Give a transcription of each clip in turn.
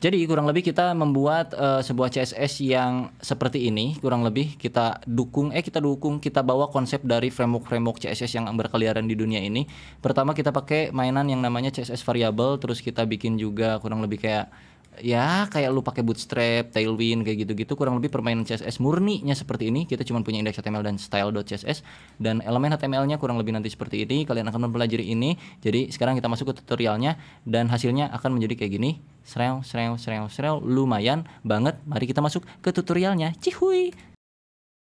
Jadi kurang lebih kita membuat uh, sebuah CSS yang seperti ini kurang lebih kita dukung eh kita dukung kita bawa konsep dari framework-framework CSS yang berkeliaran di dunia ini. Pertama kita pakai mainan yang namanya CSS variable terus kita bikin juga kurang lebih kayak ya kayak lu pakai bootstrap, tailwind kayak gitu-gitu kurang lebih permainan CSS murninya seperti ini. Kita cuma punya index HTML dan style.css dan elemen HTML-nya kurang lebih nanti seperti ini. Kalian akan mempelajari ini. Jadi sekarang kita masuk ke tutorialnya dan hasilnya akan menjadi kayak gini. Srew, srew, srew, srew, lumayan banget. Mari kita masuk ke tutorialnya. Cihui.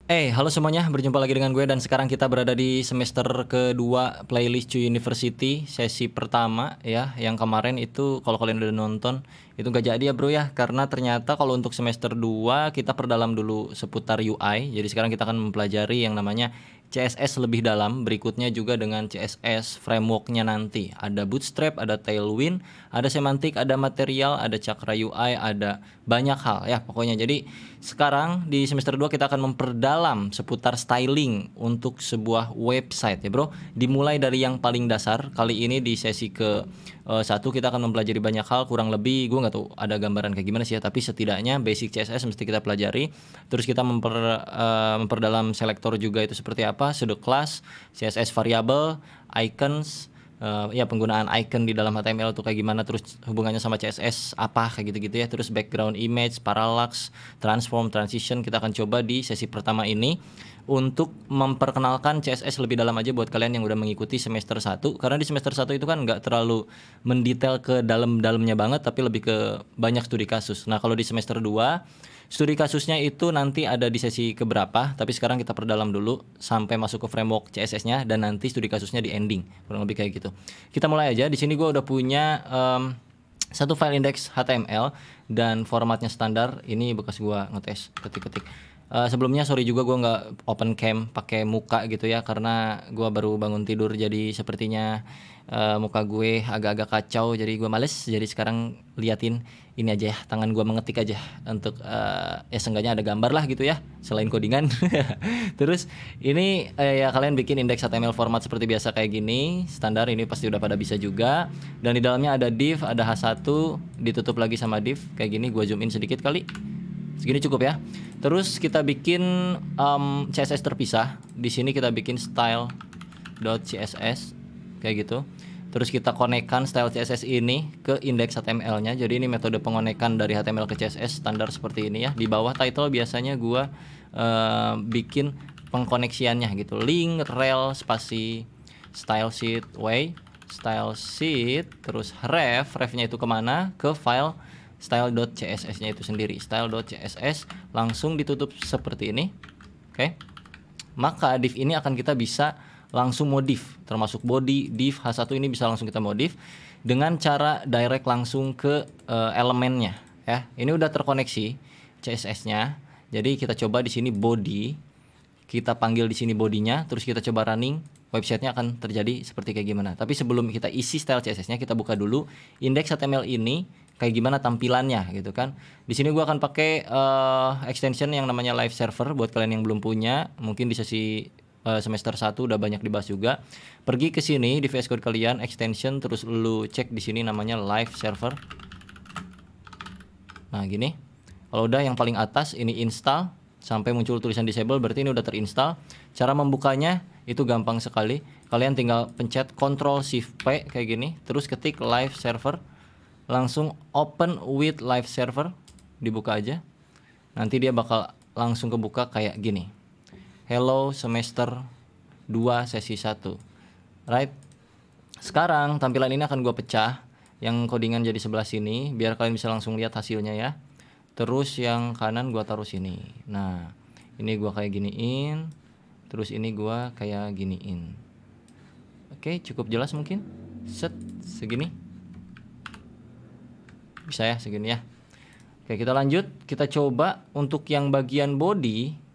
Eh, hey, halo semuanya, berjumpa lagi dengan gue dan sekarang kita berada di semester kedua playlist Cuy University sesi pertama ya, yang kemarin itu kalau kalian udah nonton itu nggak jadi ya bro ya karena ternyata kalau untuk semester 2 kita perdalam dulu seputar UI jadi sekarang kita akan mempelajari yang namanya CSS lebih dalam berikutnya juga dengan CSS frameworknya nanti ada bootstrap ada tailwind ada semantik ada material ada cakra UI ada banyak hal ya pokoknya jadi sekarang di semester 2 kita akan memperdalam seputar styling untuk sebuah website ya bro dimulai dari yang paling dasar kali ini di sesi ke eh, satu kita akan mempelajari banyak hal kurang lebih gue nggak tahu ada gambaran kayak gimana sih ya tapi setidaknya basic CSS mesti kita pelajari terus kita memper, uh, memperdalam selektor juga itu seperti apa sudut class CSS variable icons uh, ya penggunaan icon di dalam HTML tuh kayak gimana terus hubungannya sama CSS apa kayak gitu-gitu ya terus background image parallax transform transition kita akan coba di sesi pertama ini untuk memperkenalkan CSS lebih dalam aja buat kalian yang udah mengikuti semester 1 karena di semester 1 itu kan nggak terlalu mendetail ke dalam-dalamnya banget tapi lebih ke banyak studi kasus nah kalau di semester 2 Studi kasusnya itu nanti ada di sesi keberapa, tapi sekarang kita perdalam dulu sampai masuk ke framework CSS-nya dan nanti studi kasusnya di ending, kurang lebih kayak gitu. Kita mulai aja. Di sini gue udah punya um, satu file index HTML dan formatnya standar. Ini bekas gue ngetes ketik-ketik. Uh, sebelumnya sorry juga gue nggak open cam pakai muka gitu ya karena gue baru bangun tidur jadi sepertinya uh, muka gue agak-agak kacau jadi gue males jadi sekarang liatin ini aja ya tangan gue mengetik aja untuk uh, ya seenggaknya ada gambar lah gitu ya selain codingan terus ini uh, ya kalian bikin indeks HTML format seperti biasa kayak gini standar ini pasti udah pada bisa juga dan di dalamnya ada div ada h1 ditutup lagi sama div kayak gini gue zoom in sedikit kali segini cukup ya terus kita bikin um, CSS terpisah di sini kita bikin style .css kayak gitu Terus kita konekkan style CSS ini ke index HTML-nya. Jadi ini metode pengonekan dari HTML ke CSS standar seperti ini ya. Di bawah title biasanya gue uh, bikin pengkoneksiannya gitu. Link, rel, spasi, style sheet, way, style sheet, terus ref, ref-nya itu kemana? Ke file style.css-nya itu sendiri. style.css langsung ditutup seperti ini. Oke. Okay? Maka div ini akan kita bisa langsung modif termasuk body div H1 ini bisa langsung kita modif dengan cara direct langsung ke uh, elemennya ya ini udah terkoneksi CSS-nya jadi kita coba di sini body kita panggil di sini bodinya terus kita coba running websitenya akan terjadi seperti kayak gimana tapi sebelum kita isi style CSS-nya kita buka dulu index HTML ini kayak gimana tampilannya gitu kan di sini gua akan pakai uh, extension yang namanya live server buat kalian yang belum punya mungkin di sesi Eh, semester 1 udah banyak dibahas juga. Pergi ke sini di VS Code kalian extension terus lu cek di sini namanya live server. Nah, gini. Kalau udah yang paling atas ini install sampai muncul tulisan disable berarti ini udah terinstall. Cara membukanya itu gampang sekali. Kalian tinggal pencet Ctrl Shift P kayak gini, terus ketik live server. Langsung open with live server, dibuka aja. Nanti dia bakal langsung kebuka kayak gini. Hello semester 2 sesi 1. Right? Sekarang tampilan ini akan gue pecah yang codingan jadi sebelah sini biar kalian bisa langsung lihat hasilnya ya. Terus yang kanan gue taruh sini. Nah, ini gue kayak giniin. Terus ini gue kayak giniin. Oke, cukup jelas mungkin. Set segini. Bisa ya segini ya. Oke, kita lanjut. Kita coba untuk yang bagian body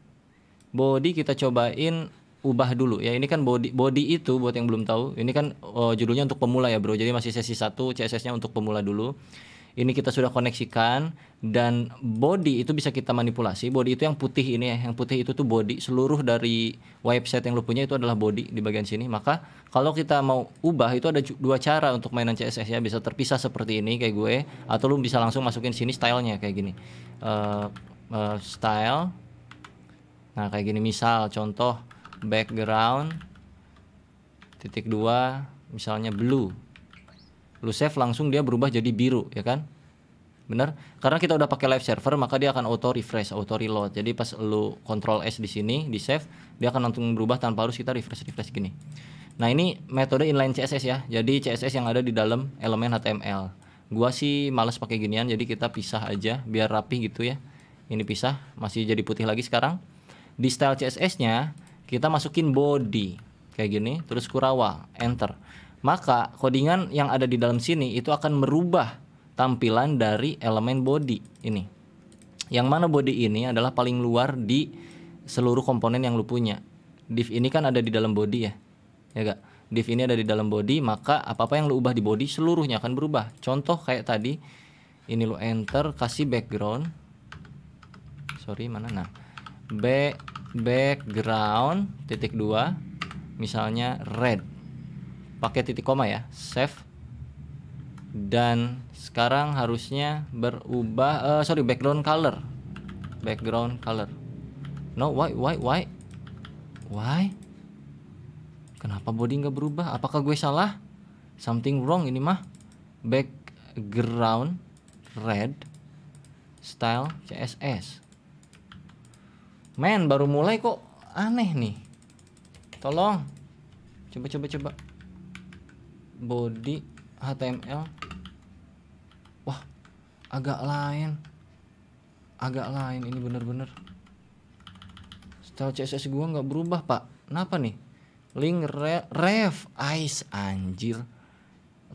body kita cobain ubah dulu ya ini kan body body itu buat yang belum tahu ini kan uh, judulnya untuk pemula ya bro jadi masih sesi satu CSS-nya untuk pemula dulu ini kita sudah koneksikan dan body itu bisa kita manipulasi body itu yang putih ini ya yang putih itu tuh body seluruh dari website yang lu punya itu adalah body di bagian sini maka kalau kita mau ubah itu ada dua cara untuk mainan CSS ya bisa terpisah seperti ini kayak gue atau lu bisa langsung masukin sini stylenya kayak gini uh, uh, style Nah kayak gini misal contoh background titik dua misalnya blue. Lu save langsung dia berubah jadi biru ya kan? Bener? Karena kita udah pakai live server maka dia akan auto refresh, auto reload. Jadi pas lu control S di sini, di save, dia akan langsung berubah tanpa harus kita refresh refresh gini. Nah, ini metode inline CSS ya. Jadi CSS yang ada di dalam elemen HTML. Gua sih males pakai ginian jadi kita pisah aja biar rapi gitu ya. Ini pisah, masih jadi putih lagi sekarang di style CSS-nya kita masukin body kayak gini, terus kurawa, enter. Maka codingan yang ada di dalam sini itu akan merubah tampilan dari elemen body ini. Yang mana body ini adalah paling luar di seluruh komponen yang lu punya. Div ini kan ada di dalam body ya. Ya gak? Div ini ada di dalam body, maka apa-apa yang lu ubah di body seluruhnya akan berubah. Contoh kayak tadi ini lu enter kasih background sorry mana nah b background titik dua misalnya red pakai titik koma ya save dan sekarang harusnya berubah uh, sorry background color background color no why why why why kenapa body nggak berubah apakah gue salah something wrong ini mah background red style css Men baru mulai kok aneh nih Tolong Coba coba coba Body HTML Wah agak lain Agak lain ini bener-bener Style CSS gua nggak berubah pak Kenapa nih Link ref ice anjir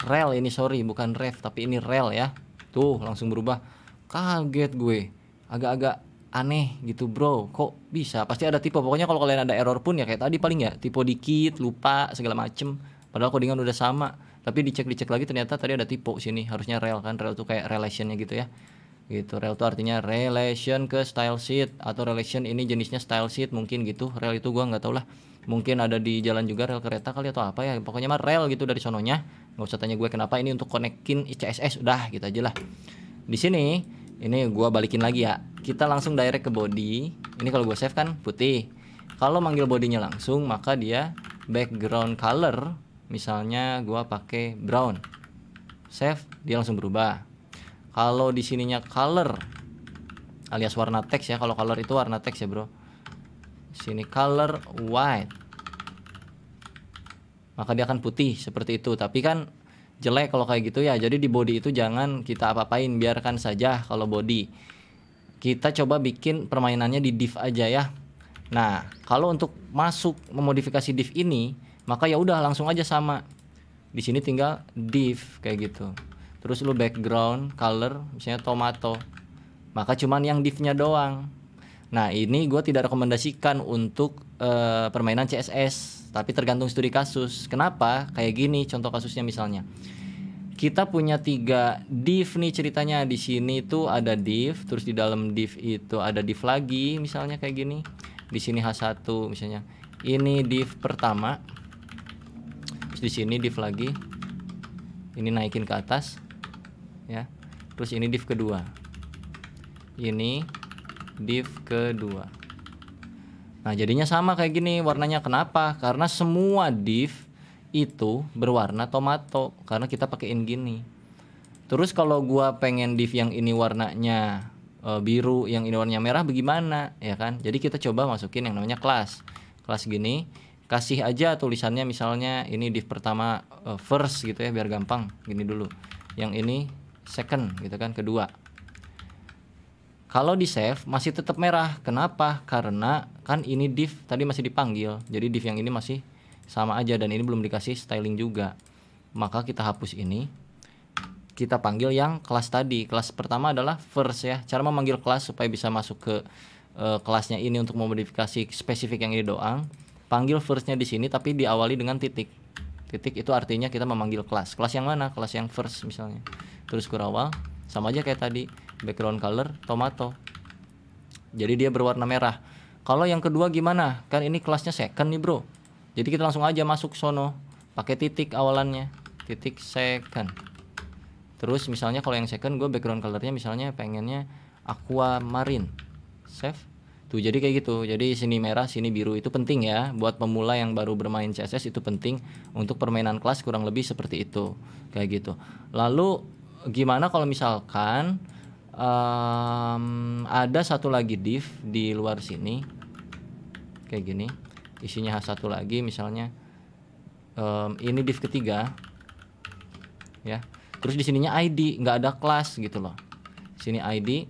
Rel ini sorry bukan ref tapi ini rel ya Tuh langsung berubah Kaget gue Agak-agak aneh gitu bro kok bisa pasti ada tipe pokoknya kalau kalian ada error pun ya kayak tadi paling ya tipe dikit lupa segala macem padahal codingan udah sama tapi dicek dicek lagi ternyata tadi ada tipe sini harusnya rel kan rel tuh kayak relationnya gitu ya gitu rel itu artinya relation ke style sheet atau relation ini jenisnya style sheet mungkin gitu rel itu gua nggak tau lah mungkin ada di jalan juga rel kereta kali atau apa ya pokoknya mah rel gitu dari sononya nggak usah tanya gue kenapa ini untuk konekin ICSS udah gitu aja lah di sini ini gua balikin lagi ya kita langsung direct ke body ini kalau gue save kan putih kalau manggil bodinya langsung maka dia background color misalnya gua pakai brown save dia langsung berubah kalau di sininya color alias warna teks ya kalau color itu warna teks ya bro sini color white maka dia akan putih seperti itu tapi kan jelek kalau kayak gitu ya. Jadi di body itu jangan kita apa-apain, biarkan saja kalau body. Kita coba bikin permainannya di div aja ya. Nah, kalau untuk masuk memodifikasi div ini, maka ya udah langsung aja sama. Di sini tinggal div kayak gitu. Terus lu background color misalnya tomato. Maka cuman yang divnya doang. Nah, ini gue tidak rekomendasikan untuk uh, permainan CSS tapi tergantung studi kasus. Kenapa? Kayak gini contoh kasusnya misalnya. Kita punya tiga div nih ceritanya di sini itu ada div, terus di dalam div itu ada div lagi misalnya kayak gini. Di sini H1 misalnya. Ini div pertama. Terus di sini div lagi. Ini naikin ke atas. Ya. Terus ini div kedua. Ini div kedua Nah, jadinya sama kayak gini warnanya. Kenapa? Karena semua div itu berwarna tomato karena kita pakaiin gini. Terus kalau gua pengen div yang ini warnanya e, biru, yang ini warnanya merah bagaimana, ya kan? Jadi kita coba masukin yang namanya kelas. Kelas gini, kasih aja tulisannya misalnya ini div pertama e, first gitu ya biar gampang. Gini dulu. Yang ini second gitu kan, kedua. Kalau di save masih tetap merah. Kenapa? Karena kan ini div tadi masih dipanggil jadi div yang ini masih sama aja dan ini belum dikasih styling juga maka kita hapus ini kita panggil yang kelas tadi kelas pertama adalah first ya cara memanggil kelas supaya bisa masuk ke uh, kelasnya ini untuk memodifikasi spesifik yang ini doang panggil firstnya di sini tapi diawali dengan titik titik itu artinya kita memanggil kelas kelas yang mana kelas yang first misalnya terus kurawal sama aja kayak tadi background color tomato jadi dia berwarna merah kalau yang kedua gimana? Kan ini kelasnya second nih, Bro. Jadi kita langsung aja masuk sono pakai titik awalannya, titik second. Terus misalnya kalau yang second gue background colornya misalnya pengennya aquamarine. marine. Save. Tuh jadi kayak gitu. Jadi sini merah, sini biru itu penting ya buat pemula yang baru bermain CSS itu penting untuk permainan kelas kurang lebih seperti itu. Kayak gitu. Lalu gimana kalau misalkan um, ada satu lagi div di luar sini kayak gini isinya H1 lagi misalnya um, ini div ketiga ya terus di sininya ID nggak ada kelas gitu loh sini ID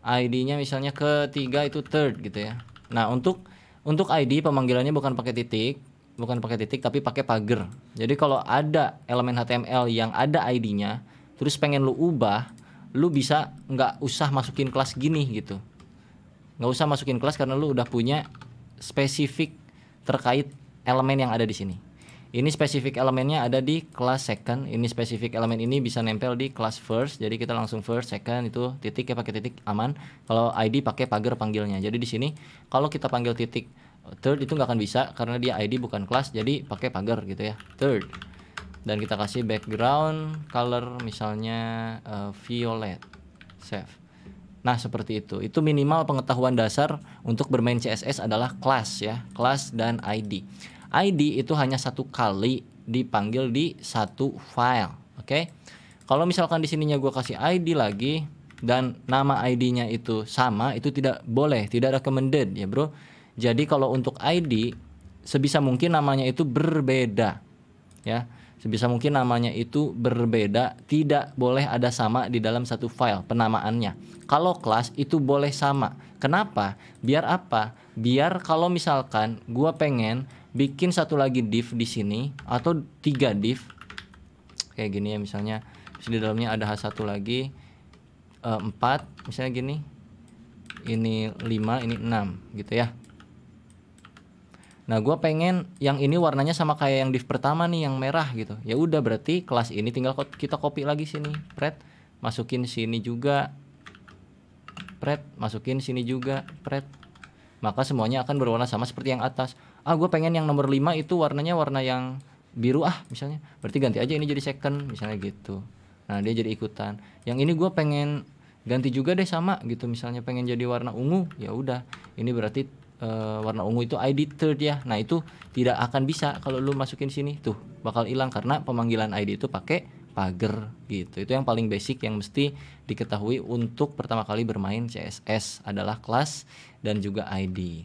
ID-nya misalnya ketiga itu third gitu ya nah untuk untuk ID pemanggilannya bukan pakai titik bukan pakai titik tapi pakai pagar jadi kalau ada elemen HTML yang ada ID-nya terus pengen lu ubah lu bisa nggak usah masukin kelas gini gitu nggak usah masukin kelas karena lu udah punya spesifik terkait elemen yang ada di sini. Ini spesifik elemennya ada di kelas second, ini spesifik elemen ini bisa nempel di kelas first. Jadi kita langsung first, second itu titik ya pakai titik aman. Kalau ID pakai pagar panggilnya. Jadi di sini kalau kita panggil titik third itu nggak akan bisa karena dia ID bukan kelas, jadi pakai pagar gitu ya. Third. Dan kita kasih background color misalnya uh, violet. Save. Nah, seperti itu. Itu minimal pengetahuan dasar untuk bermain CSS adalah kelas ya, kelas dan ID. ID itu hanya satu kali dipanggil di satu file, oke? Okay? Kalau misalkan di sininya gue kasih ID lagi dan nama ID-nya itu sama, itu tidak boleh, tidak recommended ya, Bro. Jadi kalau untuk ID sebisa mungkin namanya itu berbeda. Ya sebisa mungkin namanya itu berbeda, tidak boleh ada sama di dalam satu file penamaannya. Kalau kelas itu boleh sama. Kenapa? Biar apa? Biar kalau misalkan gua pengen bikin satu lagi div di sini atau tiga div kayak gini ya misalnya di dalamnya ada H1 lagi eh, empat misalnya gini ini lima, ini enam, gitu ya Nah, gue pengen yang ini warnanya sama kayak yang div pertama nih, yang merah gitu. Ya udah berarti kelas ini tinggal kita copy lagi sini, pret. Masukin sini juga, pret. Masukin sini juga, pret. Maka semuanya akan berwarna sama seperti yang atas. Ah, gue pengen yang nomor 5 itu warnanya warna yang biru ah misalnya. Berarti ganti aja ini jadi second misalnya gitu. Nah, dia jadi ikutan. Yang ini gue pengen ganti juga deh sama gitu misalnya pengen jadi warna ungu ya udah ini berarti uh, warna ungu itu ID third ya. Nah, itu tidak akan bisa kalau lu masukin sini tuh, bakal hilang karena pemanggilan ID itu pakai pagar gitu. Itu yang paling basic yang mesti diketahui untuk pertama kali bermain CSS adalah kelas dan juga ID.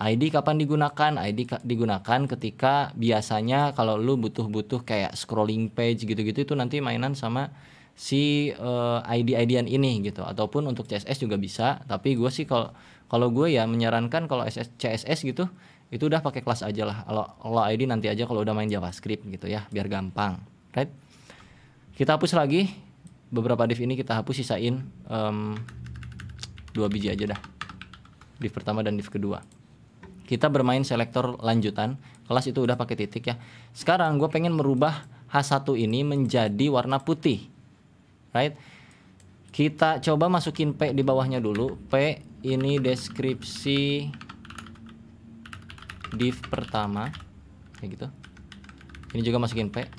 ID kapan digunakan? ID digunakan ketika biasanya kalau lu butuh-butuh kayak scrolling page gitu-gitu itu nanti mainan sama si uh, eh, ID-IDan ini gitu ataupun untuk CSS juga bisa, tapi gue sih kalau kalau gue ya menyarankan kalau CSS gitu itu udah pakai kelas aja lah kalau lo ID nanti aja kalau udah main JavaScript gitu ya biar gampang right kita hapus lagi beberapa div ini kita hapus sisain um, dua biji aja dah div pertama dan div kedua kita bermain selektor lanjutan kelas itu udah pakai titik ya sekarang gue pengen merubah H1 ini menjadi warna putih right kita coba masukin P di bawahnya dulu P ini deskripsi div pertama kayak gitu ini juga masukin P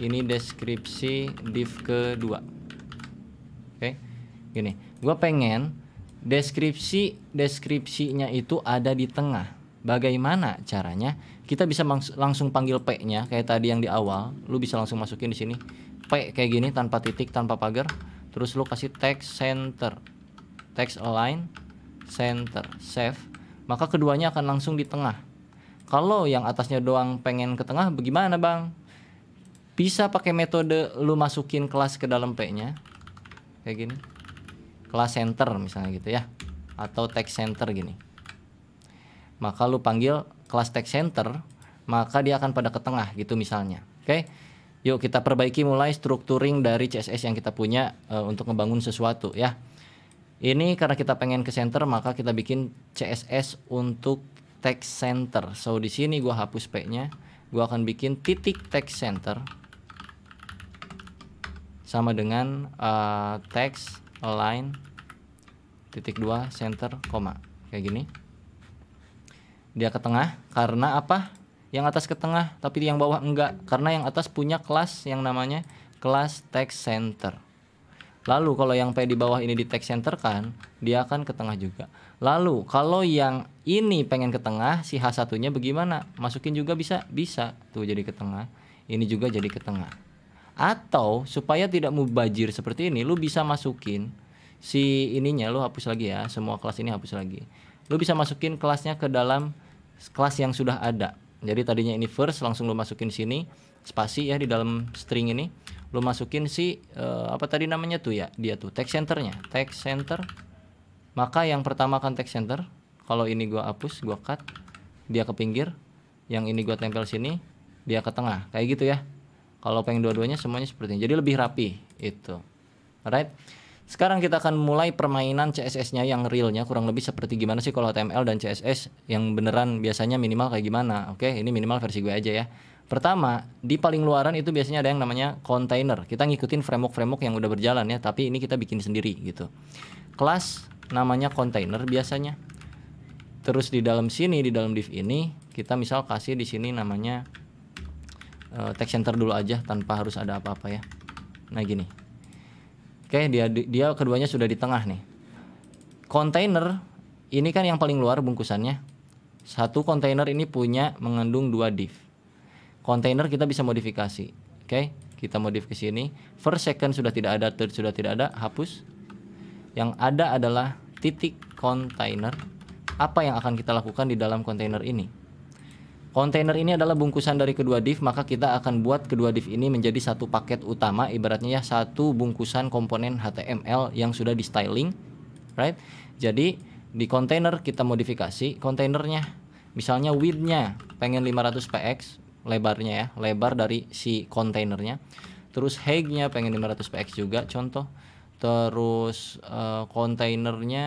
ini deskripsi div kedua oke okay. gini gue pengen deskripsi deskripsinya itu ada di tengah bagaimana caranya kita bisa langsung panggil P-nya kayak tadi yang di awal lu bisa langsung masukin di sini P kayak gini tanpa titik tanpa pagar terus lo kasih text center text align center save maka keduanya akan langsung di tengah kalau yang atasnya doang pengen ke tengah bagaimana bang bisa pakai metode lu masukin kelas ke dalam p nya kayak gini kelas center misalnya gitu ya atau text center gini maka lu panggil kelas text center maka dia akan pada ke tengah gitu misalnya oke okay? yuk kita perbaiki mulai structuring dari CSS yang kita punya uh, untuk membangun sesuatu ya. Ini karena kita pengen ke center maka kita bikin CSS untuk text center. So di sini gua hapus p-nya, gua akan bikin titik text center sama dengan uh, text align titik dua center koma kayak gini. Dia ke tengah karena apa? yang atas ke tengah tapi yang bawah enggak karena yang atas punya kelas yang namanya kelas text center lalu kalau yang P di bawah ini di text center kan dia akan ke tengah juga lalu kalau yang ini pengen ke tengah si H satunya bagaimana masukin juga bisa bisa tuh jadi ke tengah ini juga jadi ke tengah atau supaya tidak mubajir seperti ini lu bisa masukin si ininya lu hapus lagi ya semua kelas ini hapus lagi lu bisa masukin kelasnya ke dalam kelas yang sudah ada jadi tadinya ini first langsung lu masukin sini spasi ya di dalam string ini lu masukin si uh, apa tadi namanya tuh ya dia tuh text centernya text center maka yang pertama kan text center kalau ini gua hapus gua cut dia ke pinggir yang ini gua tempel sini dia ke tengah kayak gitu ya kalau pengen dua-duanya semuanya seperti ini jadi lebih rapi itu Alright. Sekarang kita akan mulai permainan CSS-nya yang realnya kurang lebih seperti gimana sih kalau HTML dan CSS yang beneran biasanya minimal kayak gimana. Oke, ini minimal versi gue aja ya. Pertama, di paling luaran itu biasanya ada yang namanya container. Kita ngikutin framework-framework yang udah berjalan ya, tapi ini kita bikin sendiri gitu. Kelas namanya container biasanya. Terus di dalam sini, di dalam div ini, kita misal kasih di sini namanya uh, eh, text center dulu aja tanpa harus ada apa-apa ya. Nah, gini Oke, okay, dia dia keduanya sudah di tengah nih. Kontainer ini kan yang paling luar bungkusannya. Satu kontainer ini punya mengandung dua div. Kontainer kita bisa modifikasi. Oke, okay? kita ke sini First second sudah tidak ada, third sudah tidak ada, hapus. Yang ada adalah titik kontainer. Apa yang akan kita lakukan di dalam kontainer ini? Kontainer ini adalah bungkusan dari kedua div, maka kita akan buat kedua div ini menjadi satu paket utama, ibaratnya ya satu bungkusan komponen HTML yang sudah di styling, right? Jadi di kontainer kita modifikasi kontainernya, misalnya widthnya pengen 500 px, lebarnya ya, lebar dari si kontainernya. Terus height-nya pengen 500 px juga, contoh. Terus eh, kontainernya,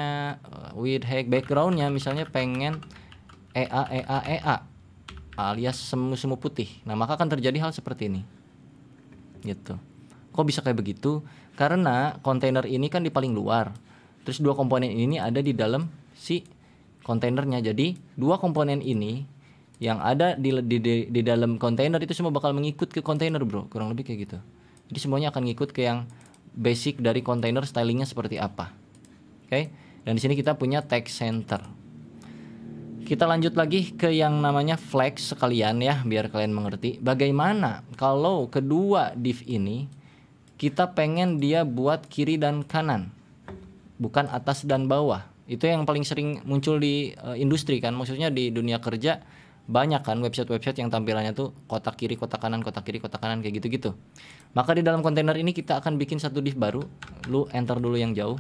uh, width height backgroundnya misalnya pengen EA EA EA alias semu-semu putih. Nah, maka akan terjadi hal seperti ini. Gitu. Kok bisa kayak begitu? Karena kontainer ini kan di paling luar. Terus dua komponen ini ada di dalam si kontainernya. Jadi, dua komponen ini yang ada di di, di, di dalam kontainer itu semua bakal mengikut ke kontainer, Bro. Kurang lebih kayak gitu. Jadi semuanya akan ngikut ke yang basic dari kontainer stylingnya seperti apa. Oke. Okay? Dan di sini kita punya text center kita lanjut lagi ke yang namanya flex sekalian ya biar kalian mengerti bagaimana kalau kedua div ini kita pengen dia buat kiri dan kanan. Bukan atas dan bawah. Itu yang paling sering muncul di eh, industri kan maksudnya di dunia kerja banyak kan website-website yang tampilannya tuh kotak kiri, kotak kanan, kotak kiri, kotak kanan kayak gitu-gitu. Maka di dalam kontainer ini kita akan bikin satu div baru. Lu enter dulu yang jauh.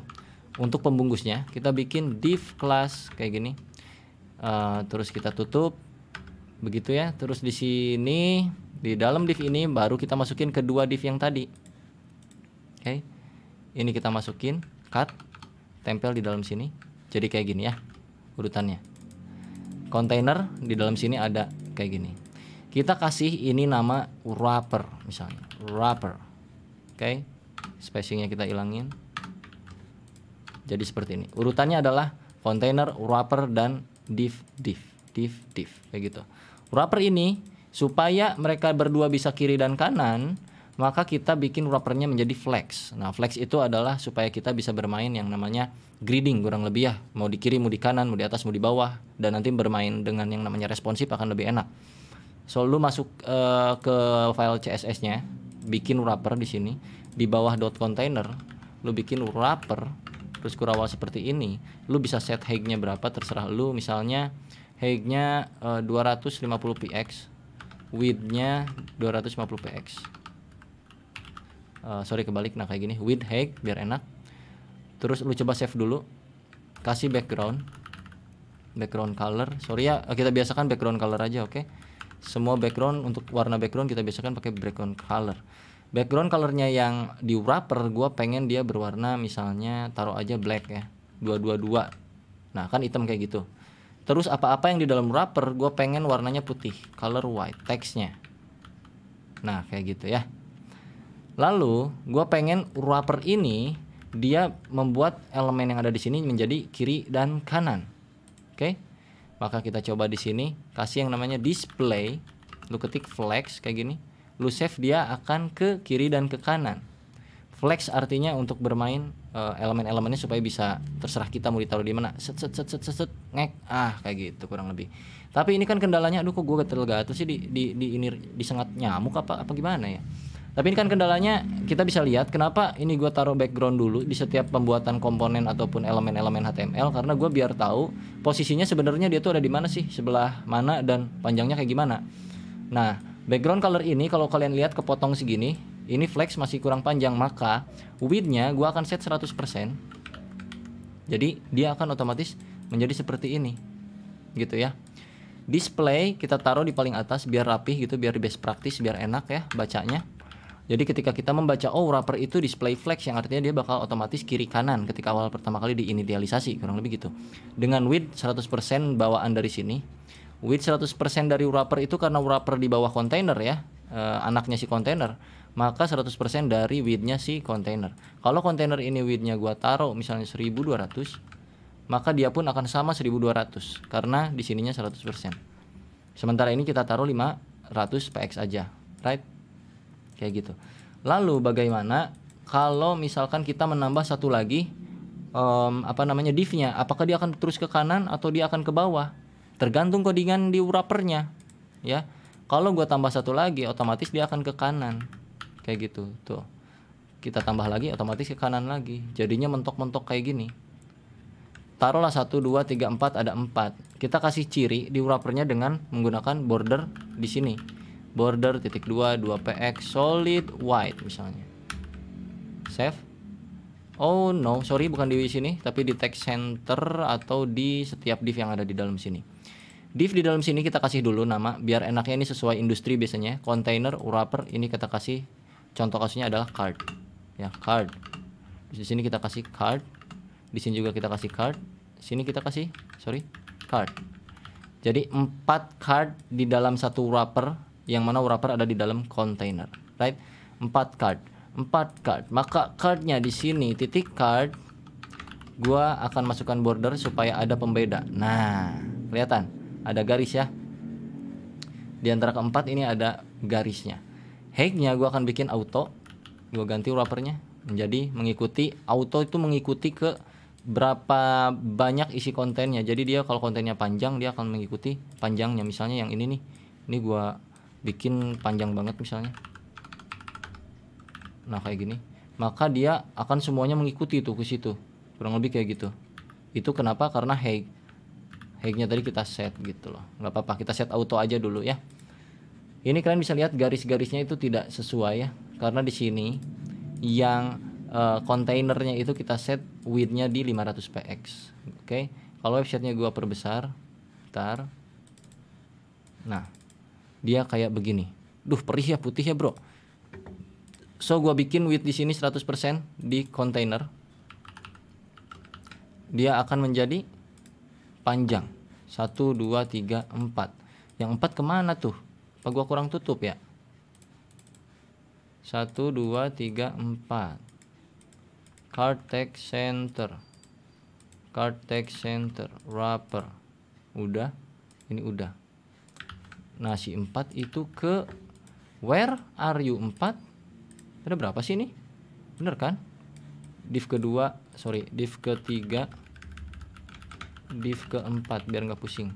Untuk pembungkusnya kita bikin div class kayak gini uh, terus kita tutup begitu ya terus di sini di dalam div ini baru kita masukin kedua div yang tadi oke okay. ini kita masukin cut tempel di dalam sini jadi kayak gini ya urutannya container di dalam sini ada kayak gini kita kasih ini nama wrapper misalnya wrapper oke okay. spacingnya kita ilangin jadi seperti ini urutannya adalah container wrapper dan div div div div kayak gitu wrapper ini supaya mereka berdua bisa kiri dan kanan maka kita bikin wrappernya menjadi flex. Nah, flex itu adalah supaya kita bisa bermain yang namanya grading kurang lebih ya. Mau di kiri, mau di kanan, mau di atas, mau di bawah dan nanti bermain dengan yang namanya responsif akan lebih enak. So, lu masuk uh, ke file CSS-nya, bikin wrapper di sini, di bawah dot container, lu bikin wrapper terus kurawal seperti ini lu bisa set high-nya berapa terserah lu misalnya high-nya uh, 250 px width-nya 250 px uh, sorry kebalik nah kayak gini width height biar enak terus lu coba save dulu kasih background background color sorry ya eh, kita biasakan background color aja oke okay? semua background untuk warna background kita biasakan pakai background color background colornya yang di wrapper gue pengen dia berwarna misalnya taruh aja black ya dua dua dua nah kan hitam kayak gitu terus apa-apa yang di dalam wrapper gue pengen warnanya putih color white teksnya nah kayak gitu ya lalu gue pengen wrapper ini dia membuat elemen yang ada di sini menjadi kiri dan kanan oke okay? maka kita coba di sini kasih yang namanya display lu ketik flex kayak gini lu save dia akan ke kiri dan ke kanan flex artinya untuk bermain uh, elemen-elemennya supaya bisa terserah kita mau ditaruh di mana set set set set set, set ngek ah kayak gitu kurang lebih tapi ini kan kendalanya aduh kok gue gatel gatel sih di di di ini disengat nyamuk apa apa gimana ya tapi ini kan kendalanya kita bisa lihat kenapa ini gue taruh background dulu di setiap pembuatan komponen ataupun elemen-elemen HTML karena gue biar tahu posisinya sebenarnya dia tuh ada di mana sih sebelah mana dan panjangnya kayak gimana. Nah Background color ini kalau kalian lihat kepotong segini, ini flex masih kurang panjang, maka widthnya nya gua akan set 100%. Jadi dia akan otomatis menjadi seperti ini. Gitu ya. Display kita taruh di paling atas biar rapih gitu, biar best praktis, biar enak ya bacanya. Jadi ketika kita membaca oh wrapper itu display flex yang artinya dia bakal otomatis kiri kanan ketika awal pertama kali diinitialisasi kurang lebih gitu. Dengan width 100% bawaan dari sini with 100% dari wrapper itu karena wrapper di bawah kontainer ya, uh, anaknya si kontainer, maka 100% dari widthnya si kontainer. Kalau kontainer ini widthnya gua taruh misalnya 1200, maka dia pun akan sama 1200 karena di sininya 100%. Sementara ini kita taruh 500 px aja, right? Kayak gitu. Lalu bagaimana kalau misalkan kita menambah satu lagi um, apa namanya divnya? Apakah dia akan terus ke kanan atau dia akan ke bawah? tergantung kodingan di wrappernya ya kalau gue tambah satu lagi otomatis dia akan ke kanan kayak gitu tuh kita tambah lagi otomatis ke kanan lagi jadinya mentok-mentok kayak gini taruhlah satu dua tiga empat ada empat kita kasih ciri di wrappernya dengan menggunakan border di sini border titik dua dua px solid white misalnya save oh no sorry bukan di sini tapi di text center atau di setiap div yang ada di dalam sini Div di dalam sini kita kasih dulu nama biar enaknya ini sesuai industri biasanya. Container, wrapper ini kita kasih contoh kasusnya adalah card. Ya, card. Di sini kita kasih card. Di sini juga kita kasih card. Di Sini kita kasih sorry, card. Jadi 4 card di dalam satu wrapper yang mana wrapper ada di dalam container, right? 4 card. 4 card. Maka cardnya di sini titik card gua akan masukkan border supaya ada pembeda. Nah, kelihatan ada garis ya di antara keempat ini ada garisnya hacknya gue akan bikin auto gue ganti wrappernya menjadi mengikuti auto itu mengikuti ke berapa banyak isi kontennya jadi dia kalau kontennya panjang dia akan mengikuti panjangnya misalnya yang ini nih ini gue bikin panjang banget misalnya nah kayak gini maka dia akan semuanya mengikuti tuh ke situ kurang lebih kayak gitu itu kenapa karena hack hacknya tadi kita set gitu loh nggak apa-apa kita set auto aja dulu ya ini kalian bisa lihat garis-garisnya itu tidak sesuai ya karena di sini yang eh, kontainernya uh, itu kita set widthnya di 500 px oke okay? kalau websitenya gua perbesar ntar. nah dia kayak begini duh perih ya putih ya bro so gua bikin width di sini 100% di container. dia akan menjadi panjang. Satu, dua, tiga, empat. Yang empat kemana tuh? Apa gua kurang tutup ya? Satu, dua, tiga, empat. Cortex center. Cortex center. Wrapper. Udah. Ini udah. nasi empat itu ke where are you empat? Ada berapa sih ini? Bener kan? Div kedua, sorry, div ketiga, div keempat biar nggak pusing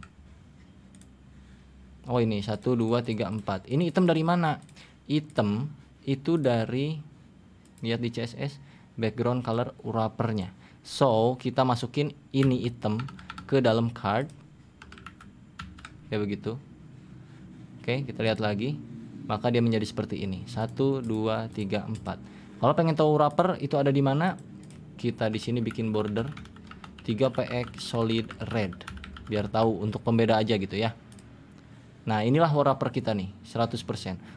oh ini satu dua tiga empat ini item dari mana item itu dari lihat di CSS background color wrappernya so kita masukin ini item ke dalam card Ya begitu oke kita lihat lagi maka dia menjadi seperti ini satu dua tiga empat kalau pengen tahu wrapper itu ada di mana kita di sini bikin border 3px solid red biar tahu untuk pembeda aja gitu ya Nah inilah per kita nih 100%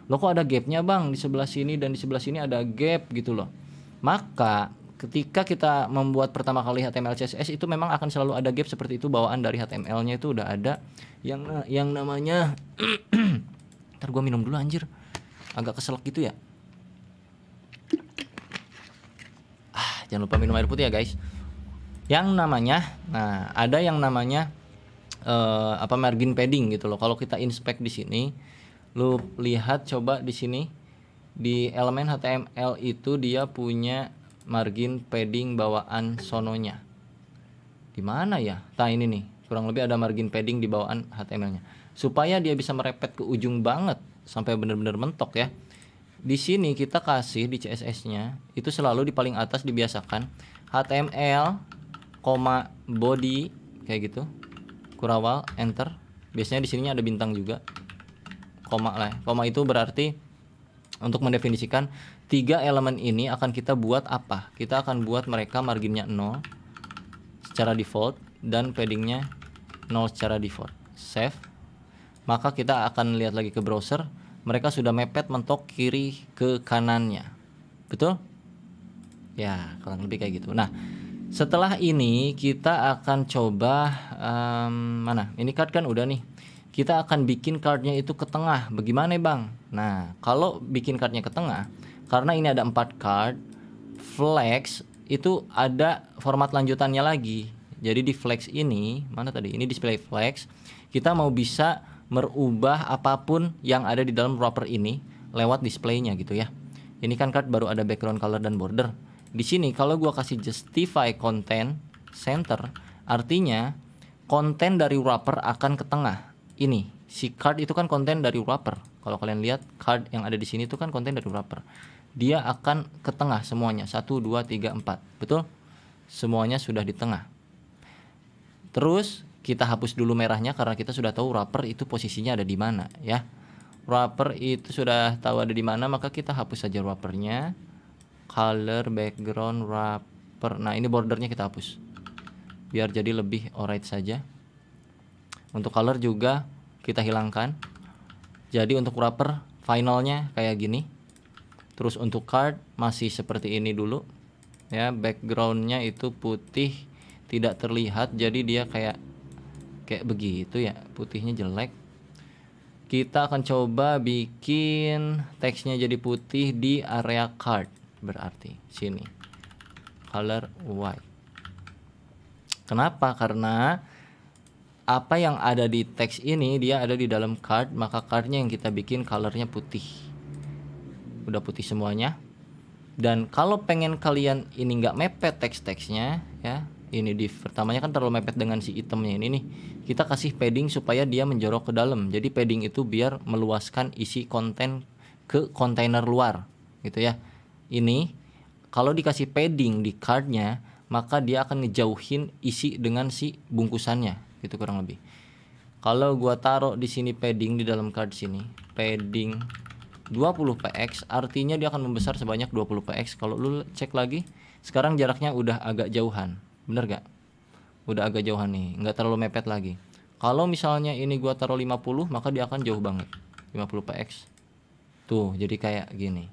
Loh kok ada gapnya bang di sebelah sini dan di sebelah sini ada gap gitu loh Maka ketika kita membuat pertama kali HTML CSS itu memang akan selalu ada gap seperti itu bawaan dari HTML-nya itu udah ada yang yang namanya ntar gue minum dulu anjir agak keselak gitu ya ah, jangan lupa minum air putih ya guys yang namanya nah ada yang namanya uh, apa margin padding gitu loh. Kalau kita inspect di sini, lu lihat coba di sini di elemen HTML itu dia punya margin padding bawaan sononya. Di mana ya? Nah ini nih, kurang lebih ada margin padding di bawaan HTML-nya. Supaya dia bisa merepet ke ujung banget sampai benar-benar mentok ya. Di sini kita kasih di CSS-nya itu selalu di paling atas dibiasakan HTML koma body kayak gitu kurawal enter biasanya di sininya ada bintang juga koma lah ya. koma itu berarti untuk mendefinisikan tiga elemen ini akan kita buat apa kita akan buat mereka marginnya 0 secara default dan paddingnya 0 secara default save maka kita akan lihat lagi ke browser mereka sudah mepet mentok kiri ke kanannya betul ya kurang lebih kayak gitu nah setelah ini kita akan coba um, mana? Ini card kan udah nih. Kita akan bikin cardnya itu ke tengah. Bagaimana bang? Nah kalau bikin cardnya ke tengah, karena ini ada empat card, flex itu ada format lanjutannya lagi. Jadi di flex ini mana tadi? Ini display flex. Kita mau bisa merubah apapun yang ada di dalam wrapper ini lewat displaynya gitu ya. Ini kan card baru ada background color dan border di sini kalau gue kasih justify content center, artinya konten dari wrapper akan ke tengah. Ini si card itu kan konten dari wrapper. Kalau kalian lihat card yang ada di sini itu kan konten dari wrapper. Dia akan ke tengah semuanya. satu dua tiga empat Betul? Semuanya sudah di tengah. Terus kita hapus dulu merahnya karena kita sudah tahu wrapper itu posisinya ada di mana ya. Wrapper itu sudah tahu ada di mana maka kita hapus saja wrappernya color background wrapper nah ini bordernya kita hapus biar jadi lebih alright saja untuk color juga kita hilangkan jadi untuk wrapper finalnya kayak gini terus untuk card masih seperti ini dulu ya backgroundnya itu putih tidak terlihat jadi dia kayak kayak begitu ya putihnya jelek kita akan coba bikin teksnya jadi putih di area card berarti sini color white kenapa karena apa yang ada di teks ini dia ada di dalam card maka cardnya yang kita bikin colornya putih udah putih semuanya dan kalau pengen kalian ini nggak mepet teks-teksnya ya ini di pertamanya kan terlalu mepet dengan si itemnya ini nih kita kasih padding supaya dia menjorok ke dalam jadi padding itu biar meluaskan isi konten ke kontainer luar gitu ya ini kalau dikasih padding di cardnya maka dia akan ngejauhin isi dengan si bungkusannya gitu kurang lebih kalau gua taruh di sini padding di dalam card sini padding 20 px artinya dia akan membesar sebanyak 20 px kalau lu cek lagi sekarang jaraknya udah agak jauhan bener gak udah agak jauhan nih nggak terlalu mepet lagi kalau misalnya ini gua taruh 50 maka dia akan jauh banget 50 px tuh jadi kayak gini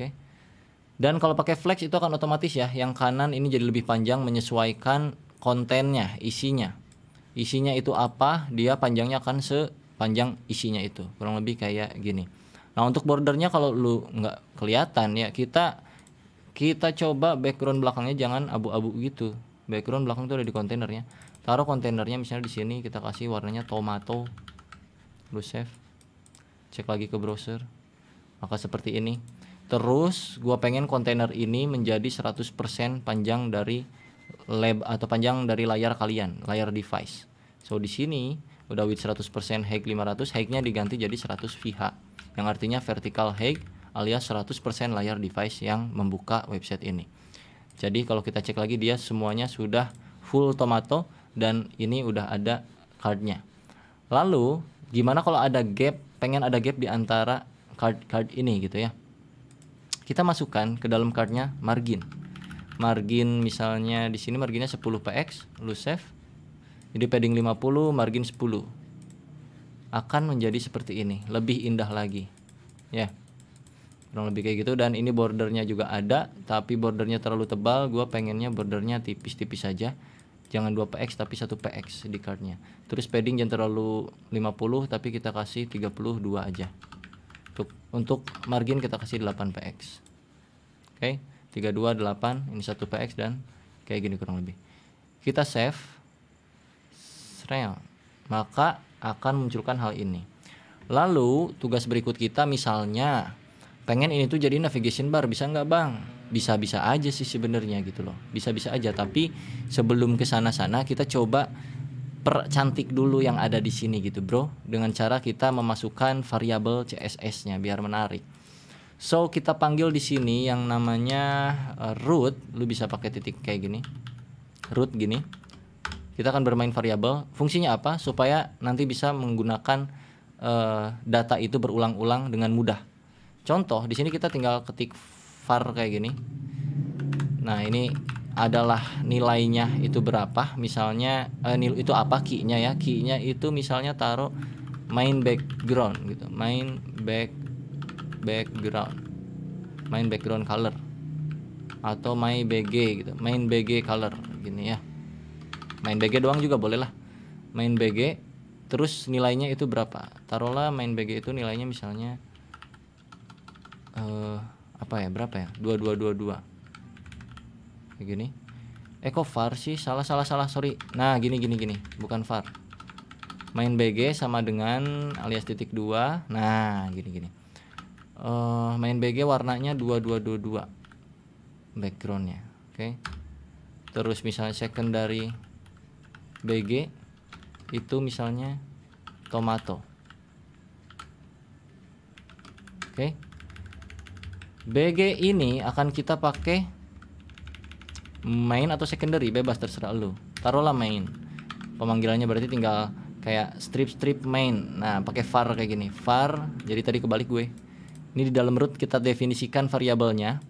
Oke. Dan kalau pakai flex itu akan otomatis ya, yang kanan ini jadi lebih panjang menyesuaikan kontennya, isinya. Isinya itu apa, dia panjangnya akan sepanjang isinya itu. Kurang lebih kayak gini. Nah, untuk bordernya kalau lu nggak kelihatan ya, kita kita coba background belakangnya jangan abu-abu gitu. Background belakang itu ada di kontainernya. Taruh kontainernya misalnya di sini kita kasih warnanya tomato. Lu save. Cek lagi ke browser. Maka seperti ini Terus gue pengen kontainer ini menjadi 100% panjang dari lab atau panjang dari layar kalian, layar device. So di sini udah width 100% height 500, height-nya diganti jadi 100 VH. Yang artinya vertical height alias 100% layar device yang membuka website ini. Jadi kalau kita cek lagi dia semuanya sudah full tomato dan ini udah ada cardnya. Lalu gimana kalau ada gap pengen ada gap di antara card-card ini gitu ya kita masukkan ke dalam cardnya margin margin misalnya di sini marginnya 10 px lu save jadi padding 50 margin 10 akan menjadi seperti ini lebih indah lagi ya yeah. kurang lebih kayak gitu dan ini bordernya juga ada tapi bordernya terlalu tebal gua pengennya bordernya tipis-tipis saja jangan 2 px tapi 1 px di cardnya terus padding jangan terlalu 50 tapi kita kasih 32 aja tutup untuk margin kita kasih 8 px oke okay? 32 ini 1 px dan kayak gini kurang lebih kita save maka akan munculkan hal ini lalu tugas berikut kita misalnya pengen ini tuh jadi navigation bar bisa nggak bang bisa-bisa aja sih sebenarnya gitu loh bisa-bisa aja tapi sebelum ke sana-sana kita coba percantik dulu yang ada di sini gitu bro dengan cara kita memasukkan variabel CSS-nya biar menarik. So kita panggil di sini yang namanya uh, root, lu bisa pakai titik kayak gini. Root gini. Kita akan bermain variabel. Fungsinya apa? Supaya nanti bisa menggunakan uh, data itu berulang-ulang dengan mudah. Contoh, di sini kita tinggal ketik var kayak gini. Nah, ini adalah nilainya itu berapa misalnya eh, nil itu apa key-nya ya key-nya itu misalnya taruh main background gitu main back background main background color atau main BG gitu main BG color gini ya main BG doang juga boleh lah main BG terus nilainya itu berapa taruhlah main BG itu nilainya misalnya uh, apa ya berapa ya 2222 kayak gini eh var sih salah salah salah sorry nah gini gini gini bukan var main BG sama dengan alias titik dua nah gini gini uh, main BG warnanya 2222 backgroundnya oke okay. terus misalnya secondary BG itu misalnya tomato oke okay. BG ini akan kita pakai main atau secondary bebas terserah lu taruhlah main pemanggilannya berarti tinggal kayak strip strip main nah pakai var kayak gini var jadi tadi kebalik gue ini di dalam root kita definisikan variabelnya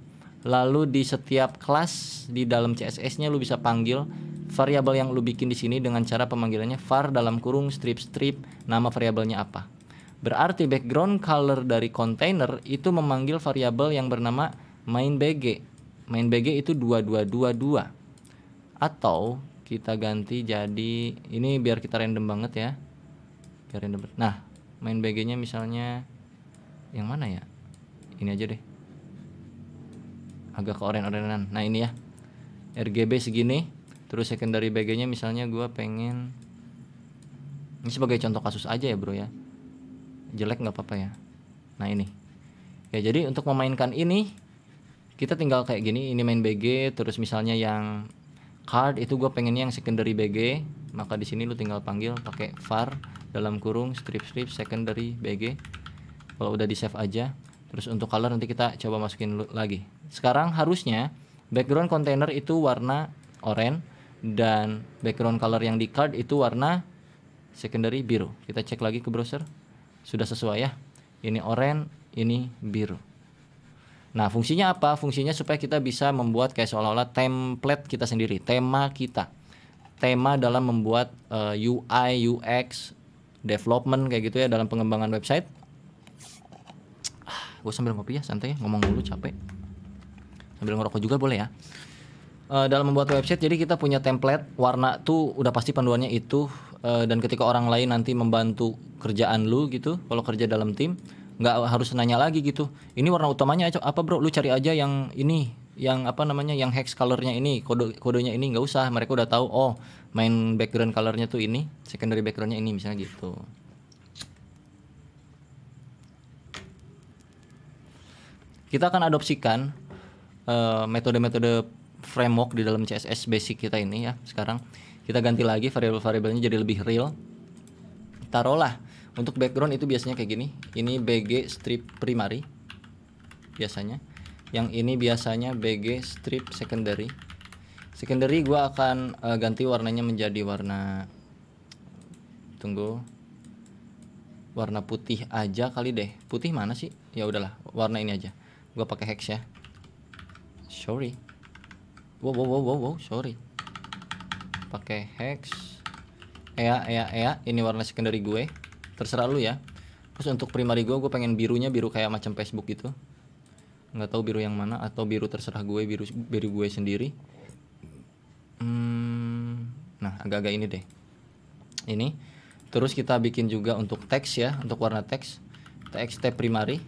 lalu di setiap kelas di dalam CSS-nya lu bisa panggil variabel yang lu bikin di sini dengan cara pemanggilannya var dalam kurung strip strip nama variabelnya apa berarti background color dari container itu memanggil variabel yang bernama main bg main BG itu 2222 atau kita ganti jadi ini biar kita random banget ya biar random nah main BG nya misalnya yang mana ya ini aja deh agak ke oren-orenan nah ini ya RGB segini terus secondary BG nya misalnya gue pengen ini sebagai contoh kasus aja ya bro ya jelek nggak apa-apa ya nah ini ya jadi untuk memainkan ini kita tinggal kayak gini ini main BG terus misalnya yang card itu gue pengen yang secondary BG maka di sini lu tinggal panggil pakai var dalam kurung strip strip secondary BG kalau udah di save aja terus untuk color nanti kita coba masukin lagi sekarang harusnya background container itu warna oranye dan background color yang di card itu warna secondary biru kita cek lagi ke browser sudah sesuai ya ini oranye ini biru Nah, fungsinya apa? Fungsinya supaya kita bisa membuat kayak seolah-olah template kita sendiri, tema kita. Tema dalam membuat uh, eh, UI, UX, development kayak gitu ya dalam pengembangan website. Ah, gue sambil ngopi ya, santai ya, ngomong dulu capek. Sambil ngerokok juga boleh ya. Uh, dalam membuat website, jadi kita punya template warna tuh udah pasti panduannya itu uh, dan ketika orang lain nanti membantu kerjaan lu gitu, kalau kerja dalam tim, nggak harus nanya lagi gitu ini warna utamanya apa bro lu cari aja yang ini yang apa namanya yang hex colornya ini kode kodenya ini nggak usah mereka udah tahu oh main background colornya tuh ini secondary backgroundnya ini misalnya gitu kita akan adopsikan eh, metode-metode uh, framework di dalam CSS basic kita ini ya sekarang kita ganti lagi variabel-variabelnya jadi lebih real taruhlah untuk background itu biasanya kayak gini. Ini BG strip primary biasanya. Yang ini biasanya BG strip secondary. Secondary gue akan uh, ganti warnanya menjadi warna tunggu warna putih aja kali deh. Putih mana sih? Ya udahlah, warna ini aja. Gue pakai hex ya. Sorry. Wow wow wow wow, wow sorry. Pakai hex. Ea ea ea, ini warna secondary gue terserah lu ya terus untuk primary gue gue pengen birunya biru kayak macam Facebook gitu nggak tahu biru yang mana atau biru terserah gue biru biru gue sendiri hmm, nah agak-agak ini deh ini terus kita bikin juga untuk teks ya untuk warna teks txt primary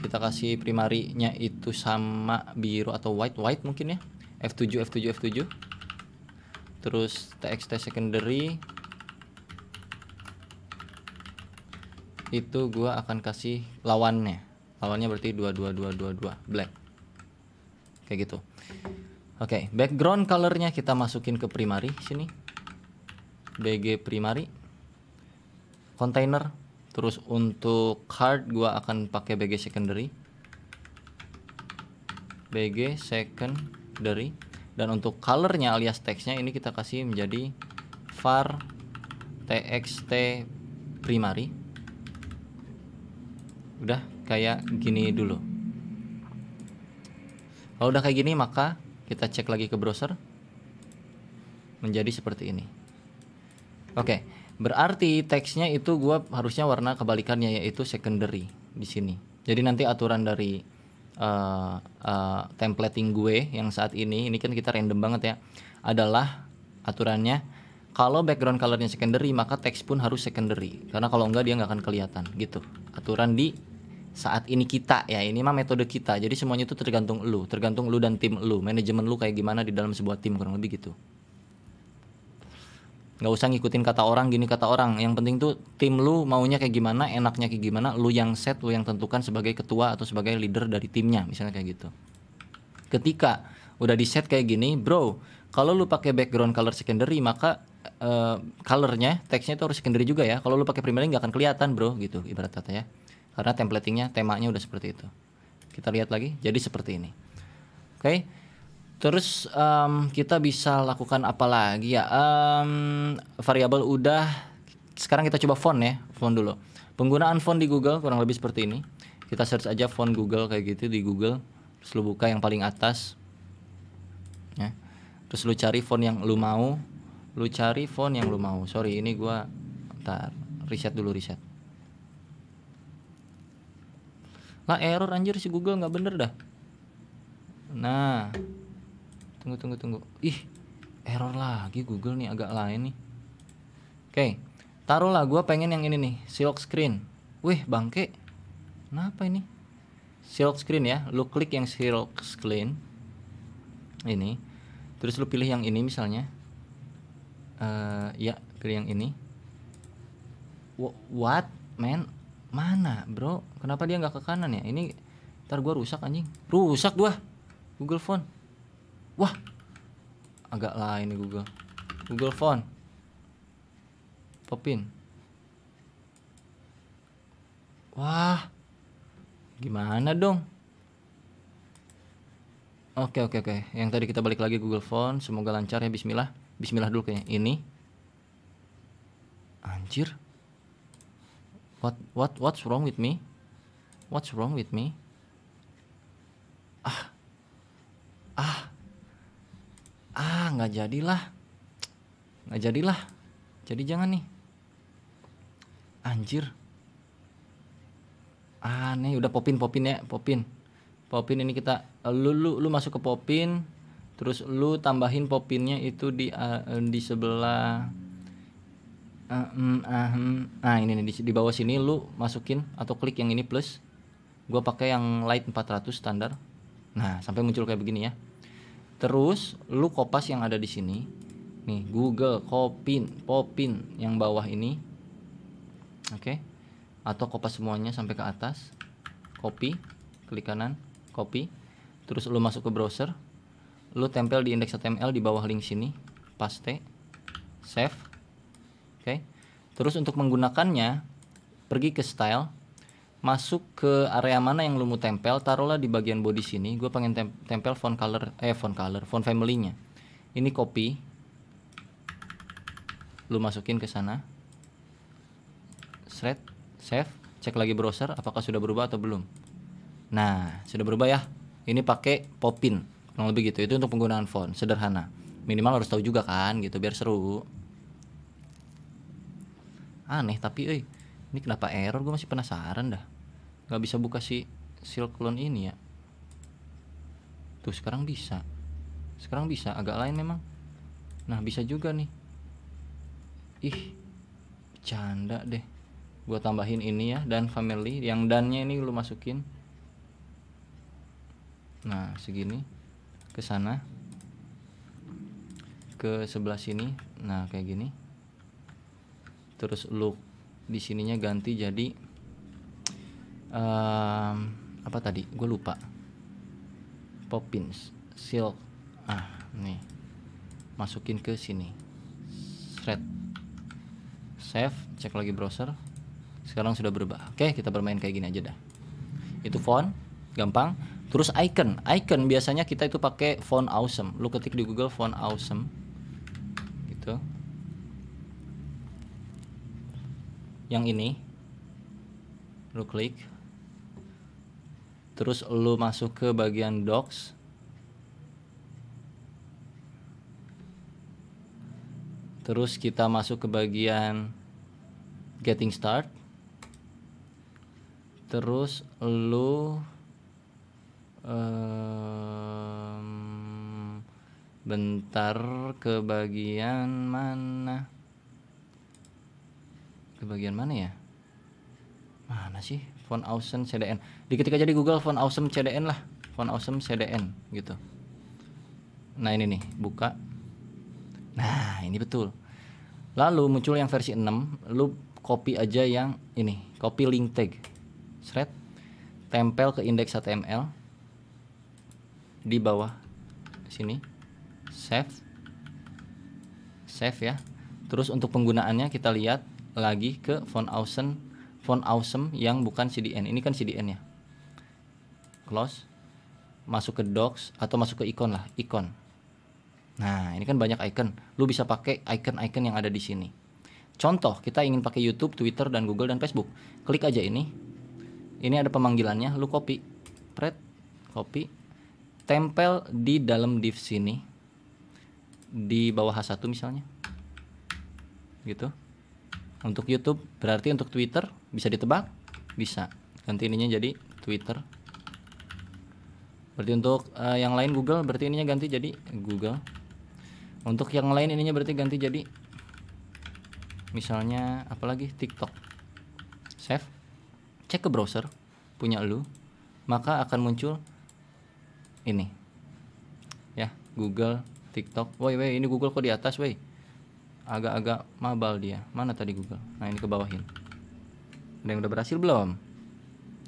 kita kasih primarinya itu sama biru atau white white mungkin ya f7 f7 f7 terus txt secondary itu gua akan kasih lawannya lawannya berarti dua dua dua dua dua black kayak gitu oke okay, background colornya kita masukin ke primary sini bg primary container terus untuk card gua akan pakai bg secondary bg secondary dan untuk colornya alias teksnya ini kita kasih menjadi var txt primary udah kayak gini dulu kalau udah kayak gini maka kita cek lagi ke browser menjadi seperti ini oke okay. berarti teksnya itu gua harusnya warna kebalikannya yaitu secondary di sini jadi nanti aturan dari uh, uh, templating gue yang saat ini ini kan kita random banget ya adalah aturannya kalau background colornya secondary maka teks pun harus secondary karena kalau enggak dia nggak akan kelihatan gitu aturan di saat ini kita ya ini mah metode kita jadi semuanya itu tergantung lu tergantung lu dan tim lu manajemen lu kayak gimana di dalam sebuah tim kurang lebih gitu nggak usah ngikutin kata orang gini kata orang yang penting tuh tim lu maunya kayak gimana enaknya kayak gimana lu yang set lu yang tentukan sebagai ketua atau sebagai leader dari timnya misalnya kayak gitu ketika udah di set kayak gini bro kalau lu pakai background color secondary maka uh, colornya teksnya itu harus secondary juga ya kalau lu pakai primary nggak akan kelihatan bro gitu ibarat kata ya karena templatingnya temanya udah seperti itu kita lihat lagi jadi seperti ini oke okay. terus um, kita bisa lakukan apa lagi ya um, variabel udah sekarang kita coba font ya font dulu penggunaan font di Google kurang lebih seperti ini kita search aja font Google kayak gitu di Google terus lu buka yang paling atas ya terus lu cari font yang lu mau lu cari font yang lu mau sorry ini gua ntar riset dulu riset. Lah error anjir si Google nggak bener dah. Nah. Tunggu tunggu tunggu. Ih, error lagi Google nih agak lain nih. Oke. Taruhlah gua pengen yang ini nih, silk screen. Wih, bangke. Kenapa ini? Silk screen ya. Lu klik yang silk screen. Ini. Terus lu pilih yang ini misalnya. Uh, ya, pilih yang ini. What, man? mana bro kenapa dia nggak ke kanan ya ini ntar gue rusak anjing rusak gua Google Phone wah agak lah ini Google Google Phone Popin wah gimana dong Oke oke oke. Yang tadi kita balik lagi Google Phone, semoga lancar ya Bismillah. Bismillah dulu kayaknya. Ini. Anjir. What what what's wrong with me? What's wrong with me? Ah. Ah. Ah, nggak jadilah. Nggak jadilah. Jadi jangan nih. Anjir. ah nih udah popin popin ya, popin. Popin ini kita eh, lu lu, lu masuk ke popin, terus lu tambahin popinnya itu di uh, di sebelah uh, mm, uh, nah ini nih di, di bawah sini lu masukin atau klik yang ini plus gua pakai yang light 400 standar nah sampai muncul kayak begini ya terus lu kopas yang ada di sini nih Google copin Popin yang bawah ini oke okay. atau kopas semuanya sampai ke atas copy klik kanan copy terus lu masuk ke browser lu tempel di index.html di bawah link sini paste save Terus untuk menggunakannya, pergi ke style, masuk ke area mana yang lu mau tempel, taruhlah di bagian body sini. Gue pengen tempel font color, eh font color, font family-nya. Ini copy. Lu masukin ke sana. Thread, save, cek lagi browser apakah sudah berubah atau belum. Nah, sudah berubah ya. Ini pakai Popin, kurang lebih gitu. Itu untuk penggunaan font, sederhana. Minimal harus tahu juga kan gitu biar seru aneh tapi eh ini kenapa error gue masih penasaran dah nggak bisa buka si silk ini ya tuh sekarang bisa sekarang bisa agak lain memang nah bisa juga nih ih canda deh gue tambahin ini ya dan family yang dannya ini lu masukin nah segini ke sana ke sebelah sini nah kayak gini terus lu di sininya ganti jadi um, apa tadi gue lupa Poppins silk ah nih masukin ke sini thread save cek lagi browser sekarang sudah berubah oke kita bermain kayak gini aja dah itu font gampang terus icon icon biasanya kita itu pakai font awesome lu ketik di google font awesome yang ini lu klik terus lu masuk ke bagian docs terus kita masuk ke bagian getting start terus lu um, bentar ke bagian mana bagian mana ya mana sih font awesome CDN diketik aja di Google font awesome CDN lah font awesome CDN gitu nah ini nih buka nah ini betul lalu muncul yang versi 6 lu copy aja yang ini copy link tag seret tempel ke indeks HTML di bawah sini save save ya terus untuk penggunaannya kita lihat lagi ke font awesome font awesome yang bukan CDN ini kan CDN ya close masuk ke docs atau masuk ke icon lah icon nah ini kan banyak icon lu bisa pakai icon-icon yang ada di sini contoh kita ingin pakai YouTube Twitter dan Google dan Facebook klik aja ini ini ada pemanggilannya lu copy pret copy tempel di dalam div sini di bawah H1 misalnya gitu untuk YouTube berarti untuk Twitter bisa ditebak? Bisa. Ganti ininya jadi Twitter. Berarti untuk uh, yang lain Google berarti ininya ganti jadi Google. Untuk yang lain ininya berarti ganti jadi misalnya apalagi TikTok. Save. Cek ke browser punya lu, maka akan muncul ini. Ya, Google, TikTok. Woi, woi, ini Google kok di atas, woi agak-agak mabal dia mana tadi Google nah ini ke bawahin ada yang udah berhasil belum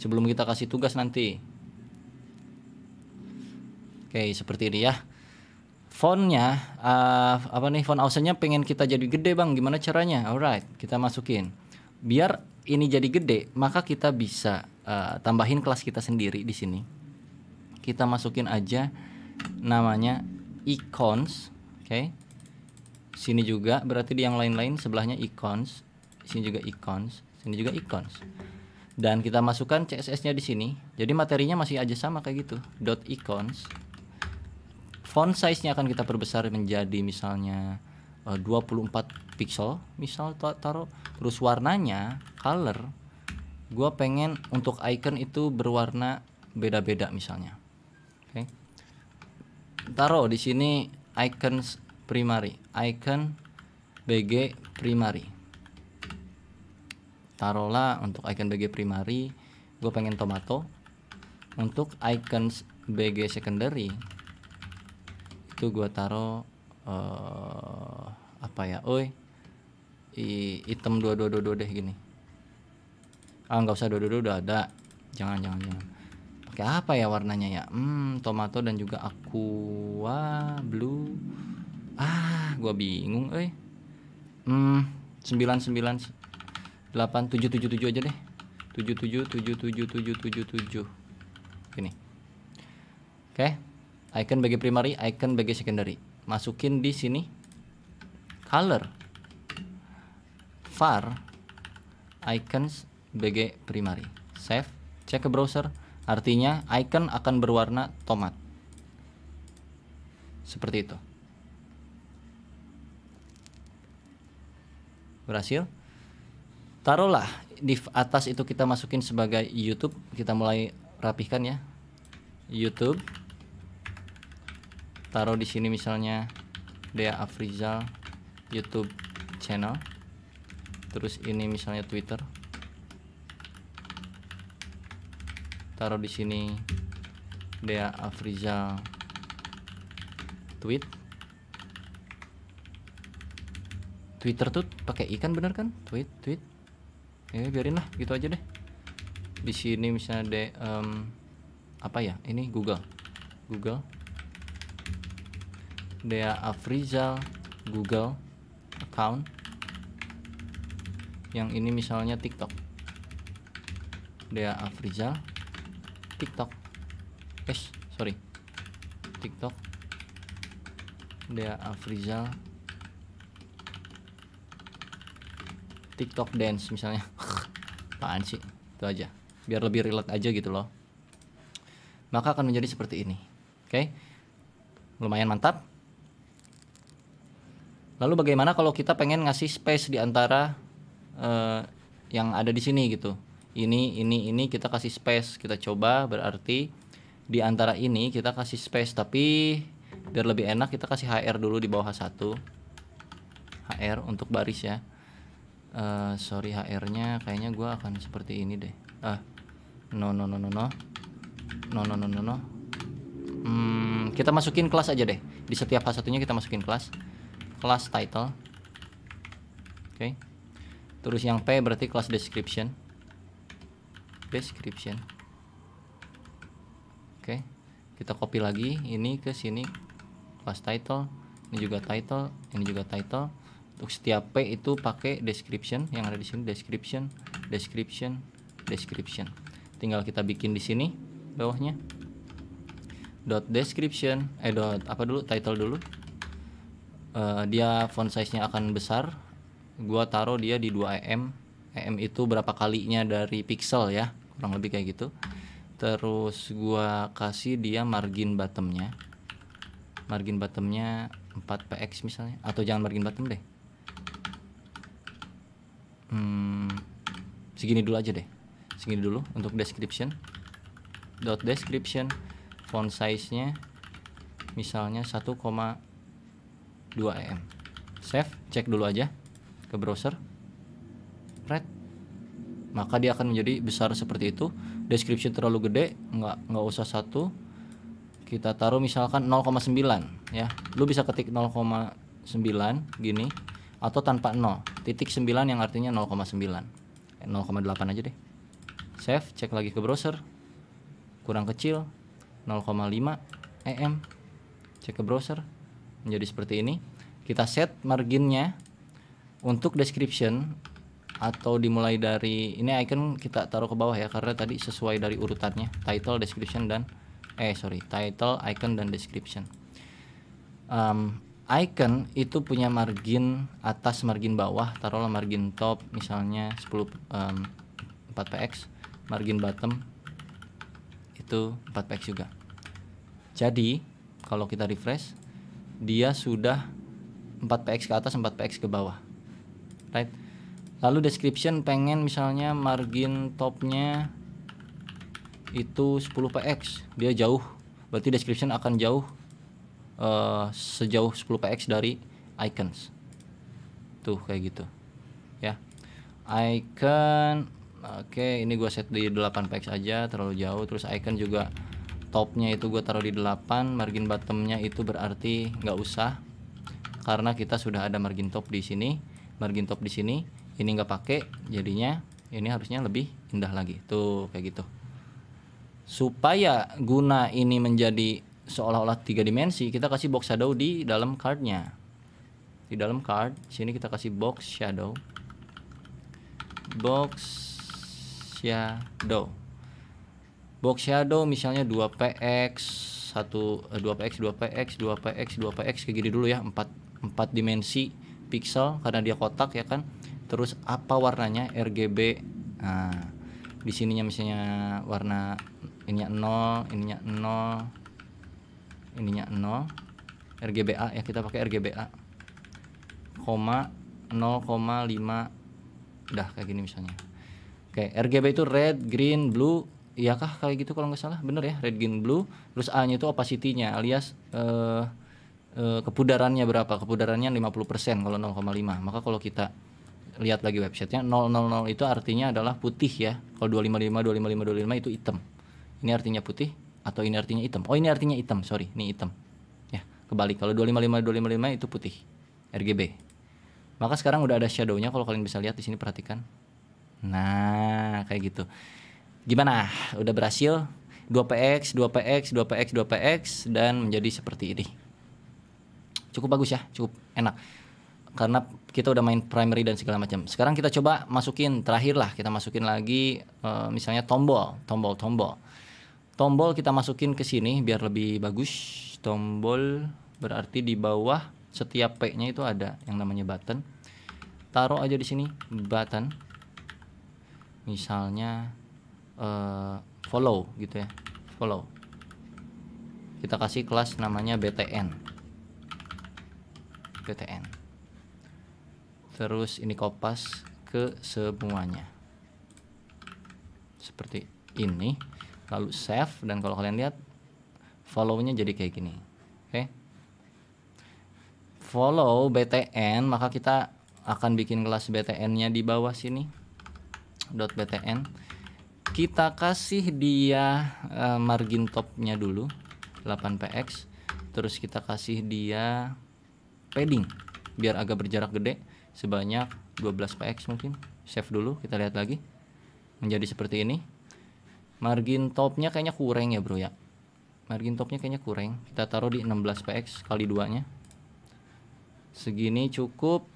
sebelum kita kasih tugas nanti oke seperti ini ya fontnya uh, apa nih font ausennya pengen kita jadi gede bang gimana caranya alright kita masukin biar ini jadi gede maka kita bisa uh, tambahin kelas kita sendiri di sini kita masukin aja namanya icons oke okay sini juga berarti di yang lain-lain sebelahnya icons sini juga icons sini juga icons dan kita masukkan CSS nya di sini jadi materinya masih aja sama kayak gitu dot icons font size nya akan kita perbesar menjadi misalnya 24 eh, pixel misal taruh terus warnanya color gue pengen untuk icon itu berwarna beda-beda misalnya oke okay. taruh di sini icons primary icon BG primary taruhlah untuk icon BG primary gue pengen tomato untuk icons BG secondary itu gue taruh eh, uh, apa ya oi item dua dua dua deh gini ah nggak usah dua dua udah ada jangan jangan jangan pakai apa ya warnanya ya hmm tomato dan juga aqua blue ah gue bingung eh hmm sembilan sembilan delapan tujuh tujuh tujuh aja deh tujuh tujuh tujuh tujuh tujuh tujuh ini oke okay. icon bagi primary icon bagi secondary masukin di sini color var icons bg primary save cek ke browser artinya icon akan berwarna tomat seperti itu berhasil taruhlah di atas itu kita masukin sebagai YouTube kita mulai rapihkan ya YouTube taruh di sini misalnya Dea Afrizal YouTube channel terus ini misalnya Twitter taruh di sini Dea Afrizal tweet Twitter tuh pakai ikan bener kan? Tweet, tweet. Ya biarin lah, gitu aja deh. Di sini misalnya de um, apa ya? Ini Google. Google. Dea Afrizal Google account. Yang ini misalnya TikTok. Dea Afrizal TikTok. Eh, sorry. TikTok. Dea Afrizal TikTok dance misalnya. Apaan sih? Itu aja. Biar lebih relate aja gitu loh. Maka akan menjadi seperti ini. Oke. Okay? Lumayan mantap. Lalu bagaimana kalau kita pengen ngasih space di antara uh, yang ada di sini gitu. Ini ini ini kita kasih space, kita coba berarti di antara ini kita kasih space tapi biar lebih enak kita kasih HR dulu di bawah satu. HR untuk baris ya. Eh, sorry HR-nya kayaknya gue akan seperti ini deh ah no no no no no no no no no no hmm, kita masukin kelas aja deh di setiap h satunya kita masukin kelas kelas title oke okay. terus yang P berarti kelas description description oke okay. kita copy lagi ini ke sini kelas title ini juga title ini juga title untuk setiap P itu pakai description yang ada di sini description description description tinggal kita bikin di sini bawahnya dot description eh dot apa dulu title dulu uh, dia font size nya akan besar gua taruh dia di 2 em em itu berapa kalinya dari pixel ya kurang lebih kayak gitu terus gua kasih dia margin bottomnya margin bottomnya 4px misalnya atau jangan margin bottom deh hmm, segini dulu aja deh segini dulu untuk description dot description font size nya misalnya 1,2 m save cek dulu aja ke browser red maka dia akan menjadi besar seperti itu description terlalu gede nggak nggak usah satu kita taruh misalkan 0,9 ya lu bisa ketik 0,9 gini atau tanpa 0 titik 9 yang artinya 0,9 0,8 eh, aja deh save cek lagi ke browser kurang kecil 0,5 em cek ke browser menjadi seperti ini kita set marginnya untuk description atau dimulai dari ini icon kita taruh ke bawah ya karena tadi sesuai dari urutannya title description dan eh sorry title icon dan description um, icon itu punya margin atas margin bawah taruhlah margin top misalnya 10 um, 4px margin bottom itu 4px juga jadi kalau kita refresh dia sudah 4px ke atas 4px ke bawah right lalu description pengen misalnya margin topnya itu 10px dia jauh berarti description akan jauh Eh, sejauh 10 px dari icons tuh kayak gitu ya icon oke okay, ini gue set di 8 px aja terlalu jauh terus icon juga topnya itu gue taruh di 8 margin bottomnya itu berarti nggak usah karena kita sudah ada margin top di sini margin top di sini ini nggak pakai jadinya ini harusnya lebih indah lagi tuh kayak gitu supaya guna ini menjadi seolah-olah tiga dimensi kita kasih box shadow di dalam cardnya di dalam card sini kita kasih box shadow box shadow box shadow misalnya 2px 1 2px 2px 2px 2px kayak gini dulu ya 4 4 dimensi pixel karena dia kotak ya kan terus apa warnanya RGB nah di sininya misalnya warna ininya 0 ininya 0 ininya 0 RGBA ya kita pakai RGBA koma 0,5 dah kayak gini misalnya oke RGB itu red green blue iya kah kayak gitu kalau nggak salah bener ya red green blue terus A nya itu opacity-nya alias eh, eh, kepudarannya berapa kepudarannya 50% kalau 0,5 maka kalau kita lihat lagi websitenya 000 itu artinya adalah putih ya kalau 255 255 255 itu hitam ini artinya putih atau ini artinya hitam. Oh, ini artinya hitam, sorry, ini hitam. Ya, kebalik. Kalau 255 255 itu putih, RGB. Maka sekarang udah ada shadownya kalau kalian bisa lihat di sini perhatikan. Nah, kayak gitu. Gimana? Udah berhasil? 2px, 2px, 2px, 2px dan menjadi seperti ini. Cukup bagus ya, cukup enak. Karena kita udah main primary dan segala macam. Sekarang kita coba masukin terakhir lah, kita masukin lagi eh, misalnya tombol, tombol, tombol tombol kita masukin ke sini biar lebih bagus tombol berarti di bawah setiap P-nya itu ada yang namanya button taruh aja di sini button misalnya uh, follow gitu ya follow kita kasih kelas namanya BTN BTN terus ini kopas ke semuanya seperti ini lalu save dan kalau kalian lihat follow-nya jadi kayak gini oke okay? follow btn maka kita akan bikin kelas btn nya di bawah sini btn kita kasih dia margin eh, margin topnya dulu 8px terus kita kasih dia padding biar agak berjarak gede sebanyak 12px mungkin save dulu kita lihat lagi menjadi seperti ini margin topnya kayaknya kurang ya bro ya margin topnya kayaknya kurang kita taruh di 16 px kali duanya segini cukup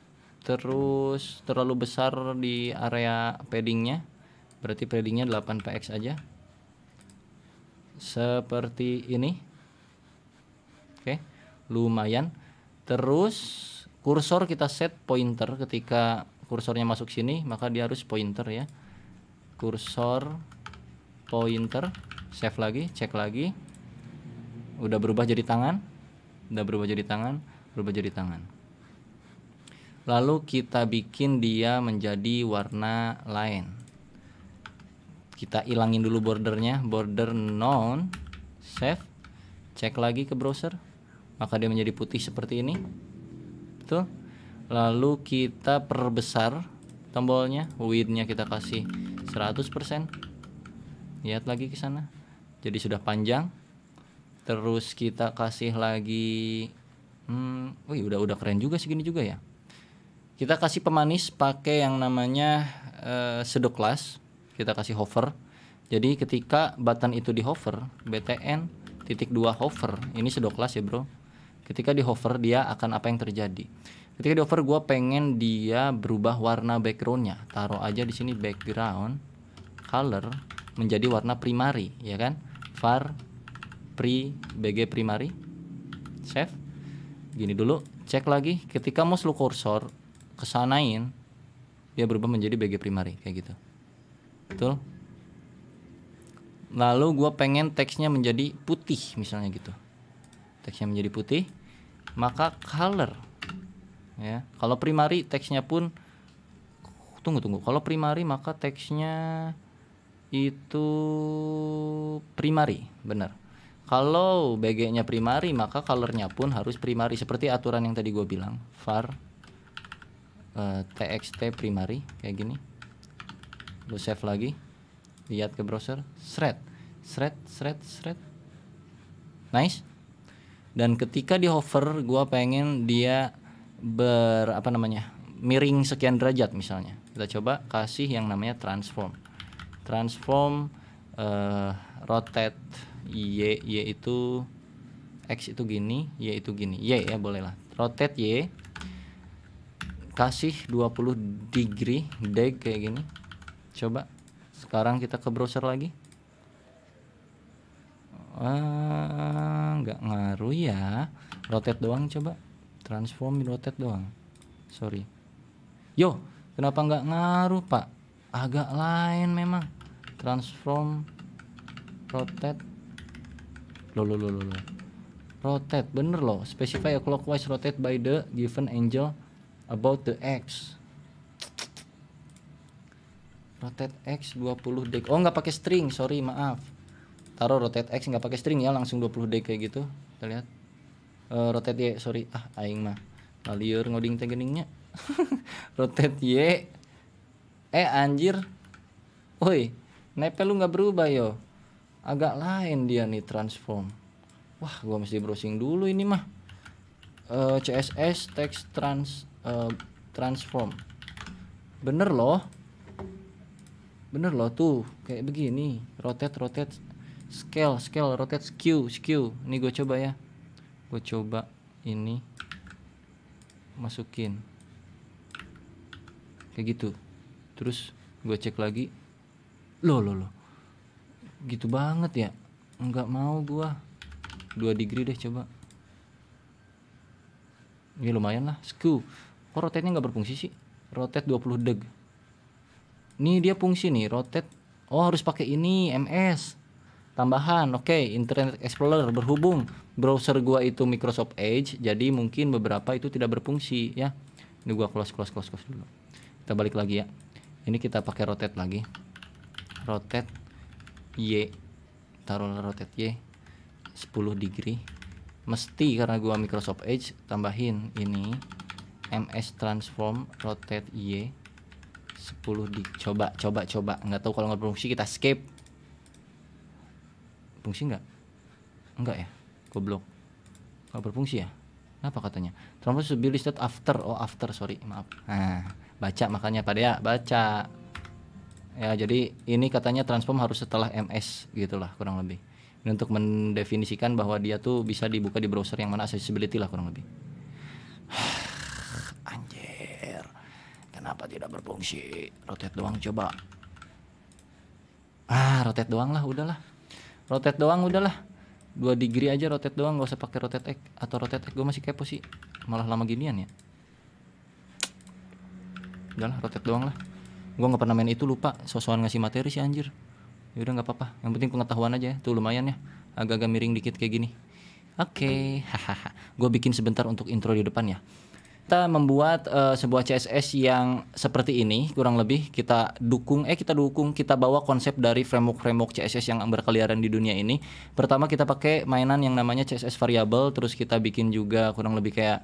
terus terlalu besar di area paddingnya berarti paddingnya 8 px aja seperti ini oke lumayan terus kursor kita set pointer ketika kursornya masuk sini maka dia harus pointer ya kursor pointer save lagi cek lagi udah berubah jadi tangan udah berubah jadi tangan berubah jadi tangan lalu kita bikin dia menjadi warna lain kita ilangin dulu bordernya border non save cek lagi ke browser maka dia menjadi putih seperti ini tuh. lalu kita perbesar tombolnya widthnya kita kasih 100% lihat lagi ke sana jadi sudah panjang terus kita kasih lagi hmm wih udah udah keren juga segini juga ya kita kasih pemanis pakai yang namanya uh, eh, sedoklas kita kasih hover jadi ketika button itu di hover btn titik dua hover ini sedoklas ya bro ketika di hover dia akan apa yang terjadi ketika di hover gue pengen dia berubah warna backgroundnya taruh aja di sini background color menjadi warna primari ya kan var pri bg primari save gini dulu cek lagi ketika mouse lu kursor kesanain dia berubah menjadi bg primari kayak gitu betul lalu gue pengen teksnya menjadi putih misalnya gitu teksnya menjadi putih maka color ya kalau primari teksnya pun tunggu tunggu kalau primari maka teksnya itu primari, benar. Kalau BG-nya primari, maka colornya pun harus primari seperti aturan yang tadi gue bilang. var uh, eh, txt primari kayak gini. Lu save lagi. Lihat ke browser, shred, shred, shred, shred. Nice. Dan ketika di hover, gue pengen dia ber apa namanya miring sekian derajat misalnya. Kita coba kasih yang namanya transform transform uh, rotate y y itu x itu gini y itu gini y ya bolehlah rotate y kasih 20 degree deg kayak gini coba sekarang kita ke browser lagi ah, nggak uh, ngaruh ya rotate doang coba transform rotate doang sorry yo kenapa nggak ngaruh pak agak lain memang transform rotate lo lo lo lo rotate bener loh specify a clockwise rotate by the given angle about the x rotate x 20 deg oh nggak pakai string sorry maaf taruh rotate x nggak pakai string ya langsung 20 deg kayak gitu kita lihat uh, rotate y sorry ah aing mah liur ngoding teh rotate y eh anjir woi nepel lu nggak berubah yo agak lain dia nih transform wah gue mesti browsing dulu ini mah uh, eh, CSS text trans uh, transform bener loh bener loh tuh kayak begini rotate rotate scale scale rotate skew skew ini gue coba ya gue coba ini masukin kayak gitu terus gue cek lagi lo lo lo gitu banget ya nggak mau gue dua degree deh coba Ini ya, lumayan lah skew kok rotate nggak berfungsi sih rotate 20 deg ini dia fungsi nih rotate oh harus pakai ini ms tambahan oke okay, internet explorer berhubung browser gua itu Microsoft Edge jadi mungkin beberapa itu tidak berfungsi ya ini gue close close close close dulu kita balik lagi ya ini kita pakai rotate lagi rotate Y taruh rotate Y 10 degree mesti karena gua Microsoft Edge tambahin ini MS transform rotate Y 10 di coba coba coba nggak tahu kalau nggak berfungsi kita escape fungsi nggak nggak ya goblok nggak berfungsi ya apa katanya transform should be listed after oh after sorry maaf nah baca makanya pada ya baca ya jadi ini katanya transform harus setelah MS gitulah kurang lebih ini untuk mendefinisikan bahwa dia tuh bisa dibuka di browser yang mana accessibility lah kurang lebih anjir kenapa tidak berfungsi rotate doang coba ah rotate doang lah udahlah rotate doang udahlah dua degree aja rotate doang gak usah pakai rotate X atau rotate X gue masih kepo sih malah lama ginian ya udahlah rotek doang lah gue nggak pernah main itu lupa sosokan ngasih materi sih anjir ya udah nggak apa-apa yang penting pengetahuan aja ya. tuh lumayan ya agak-agak miring dikit kayak gini oke hahaha gue bikin sebentar untuk intro di depan ya kita membuat uh, sebuah CSS yang seperti ini kurang lebih kita dukung eh kita dukung kita bawa konsep dari framework-framework CSS yang berkeliaran di dunia ini. Pertama kita pakai mainan yang namanya CSS variable terus kita bikin juga kurang lebih kayak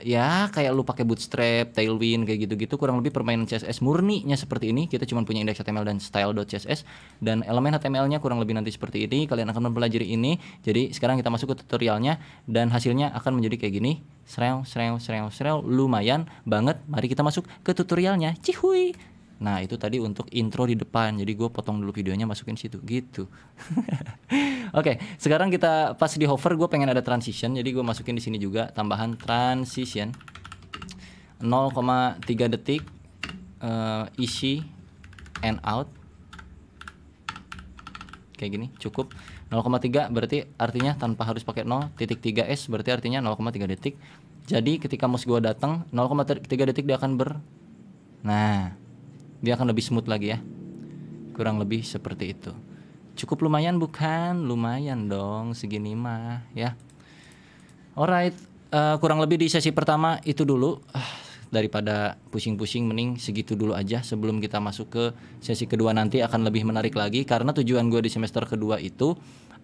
ya kayak lu pakai bootstrap, tailwind kayak gitu-gitu kurang lebih permainan CSS murninya seperti ini. Kita cuma punya HTML dan style.css dan elemen HTML-nya kurang lebih nanti seperti ini. Kalian akan mempelajari ini. Jadi sekarang kita masuk ke tutorialnya dan hasilnya akan menjadi kayak gini. Srew, srew, srew, srew, lumayan banget. Mari kita masuk ke tutorialnya. Cihuy. Nah itu tadi untuk intro di depan, jadi gue potong dulu videonya masukin situ gitu. Oke, okay, sekarang kita pas di hover gue pengen ada transition, jadi gue masukin di sini juga tambahan transition 0,3 detik uh, isi and out kayak gini cukup 0,3 berarti artinya tanpa harus pakai 0 titik 3 s berarti artinya 0,3 detik jadi ketika mouse gue datang 0,3 detik dia akan ber nah dia akan lebih smooth lagi ya kurang lebih seperti itu cukup lumayan bukan lumayan dong segini mah ya alright uh, kurang lebih di sesi pertama itu dulu uh, daripada pusing-pusing mending segitu dulu aja sebelum kita masuk ke sesi kedua nanti akan lebih menarik lagi karena tujuan gue di semester kedua itu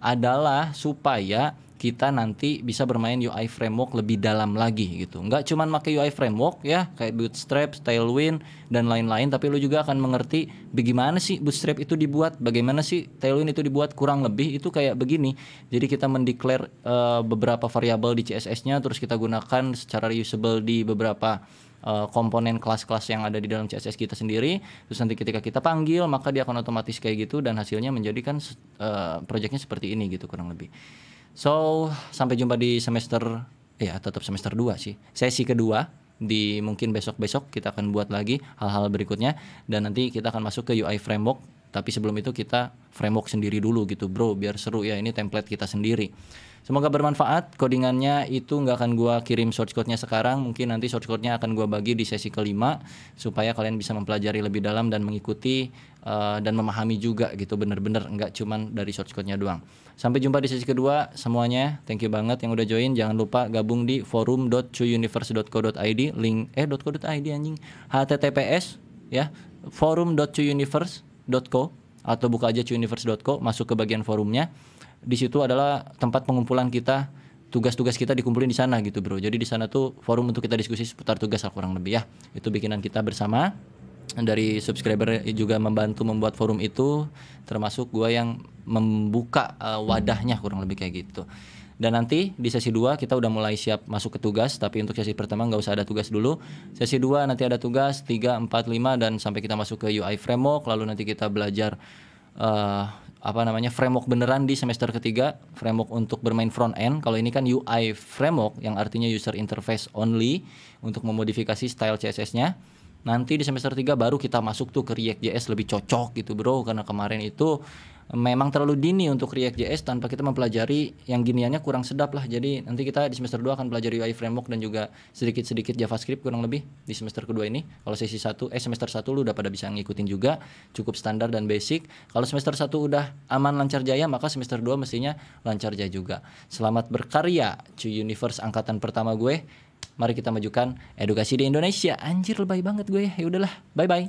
adalah supaya kita nanti bisa bermain UI framework lebih dalam lagi gitu. Nggak cuma pakai UI framework ya, kayak Bootstrap, Tailwind dan lain-lain, tapi lu juga akan mengerti bagaimana sih Bootstrap itu dibuat, bagaimana sih Tailwind itu dibuat kurang lebih itu kayak begini. Jadi kita mendeklar uh, eh, beberapa variabel di CSS-nya terus kita gunakan secara reusable di beberapa eh, komponen kelas-kelas yang ada di dalam CSS kita sendiri terus nanti ketika kita panggil maka dia akan otomatis kayak gitu dan hasilnya menjadikan uh, eh, proyeknya seperti ini gitu kurang lebih So, sampai jumpa di semester ya tetap semester 2 sih. Sesi kedua di mungkin besok-besok kita akan buat lagi hal-hal berikutnya dan nanti kita akan masuk ke UI framework tapi sebelum itu kita framework sendiri dulu gitu bro biar seru ya ini template kita sendiri semoga bermanfaat codingannya itu nggak akan gua kirim source code-nya sekarang mungkin nanti source code-nya akan gua bagi di sesi kelima supaya kalian bisa mempelajari lebih dalam dan mengikuti uh, dan memahami juga gitu bener-bener nggak cuman dari source code-nya doang Sampai jumpa di sesi kedua semuanya. Thank you banget yang udah join. Jangan lupa gabung di forum.cuuniverse.co.id link eh .co.id anjing. https ya forum.cuuniverse.co atau buka aja cuuniverse.co masuk ke bagian forumnya. Di situ adalah tempat pengumpulan kita tugas-tugas kita dikumpulin di sana gitu bro. Jadi di sana tuh forum untuk kita diskusi seputar tugas lah kurang lebih ya. Itu bikinan kita bersama dari subscriber juga membantu membuat forum itu termasuk gue yang membuka uh, wadahnya kurang lebih kayak gitu dan nanti di sesi 2 kita udah mulai siap masuk ke tugas tapi untuk sesi pertama nggak usah ada tugas dulu sesi 2 nanti ada tugas 3, 4, 5 dan sampai kita masuk ke UI framework lalu nanti kita belajar uh, apa namanya framework beneran di semester ketiga framework untuk bermain front end kalau ini kan UI framework yang artinya user interface only untuk memodifikasi style CSS-nya nanti di semester 3 baru kita masuk tuh ke React JS lebih cocok gitu bro karena kemarin itu memang terlalu dini untuk React JS tanpa kita mempelajari yang giniannya kurang sedap lah jadi nanti kita di semester 2 akan pelajari UI framework dan juga sedikit-sedikit JavaScript kurang lebih di semester kedua ini kalau sesi satu eh semester 1 lu udah pada bisa ngikutin juga cukup standar dan basic kalau semester 1 udah aman lancar jaya maka semester 2 mestinya lancar jaya juga selamat berkarya cuy universe angkatan pertama gue mari kita majukan edukasi di Indonesia. Anjir lebay banget gue ya. Ya udahlah. Bye bye.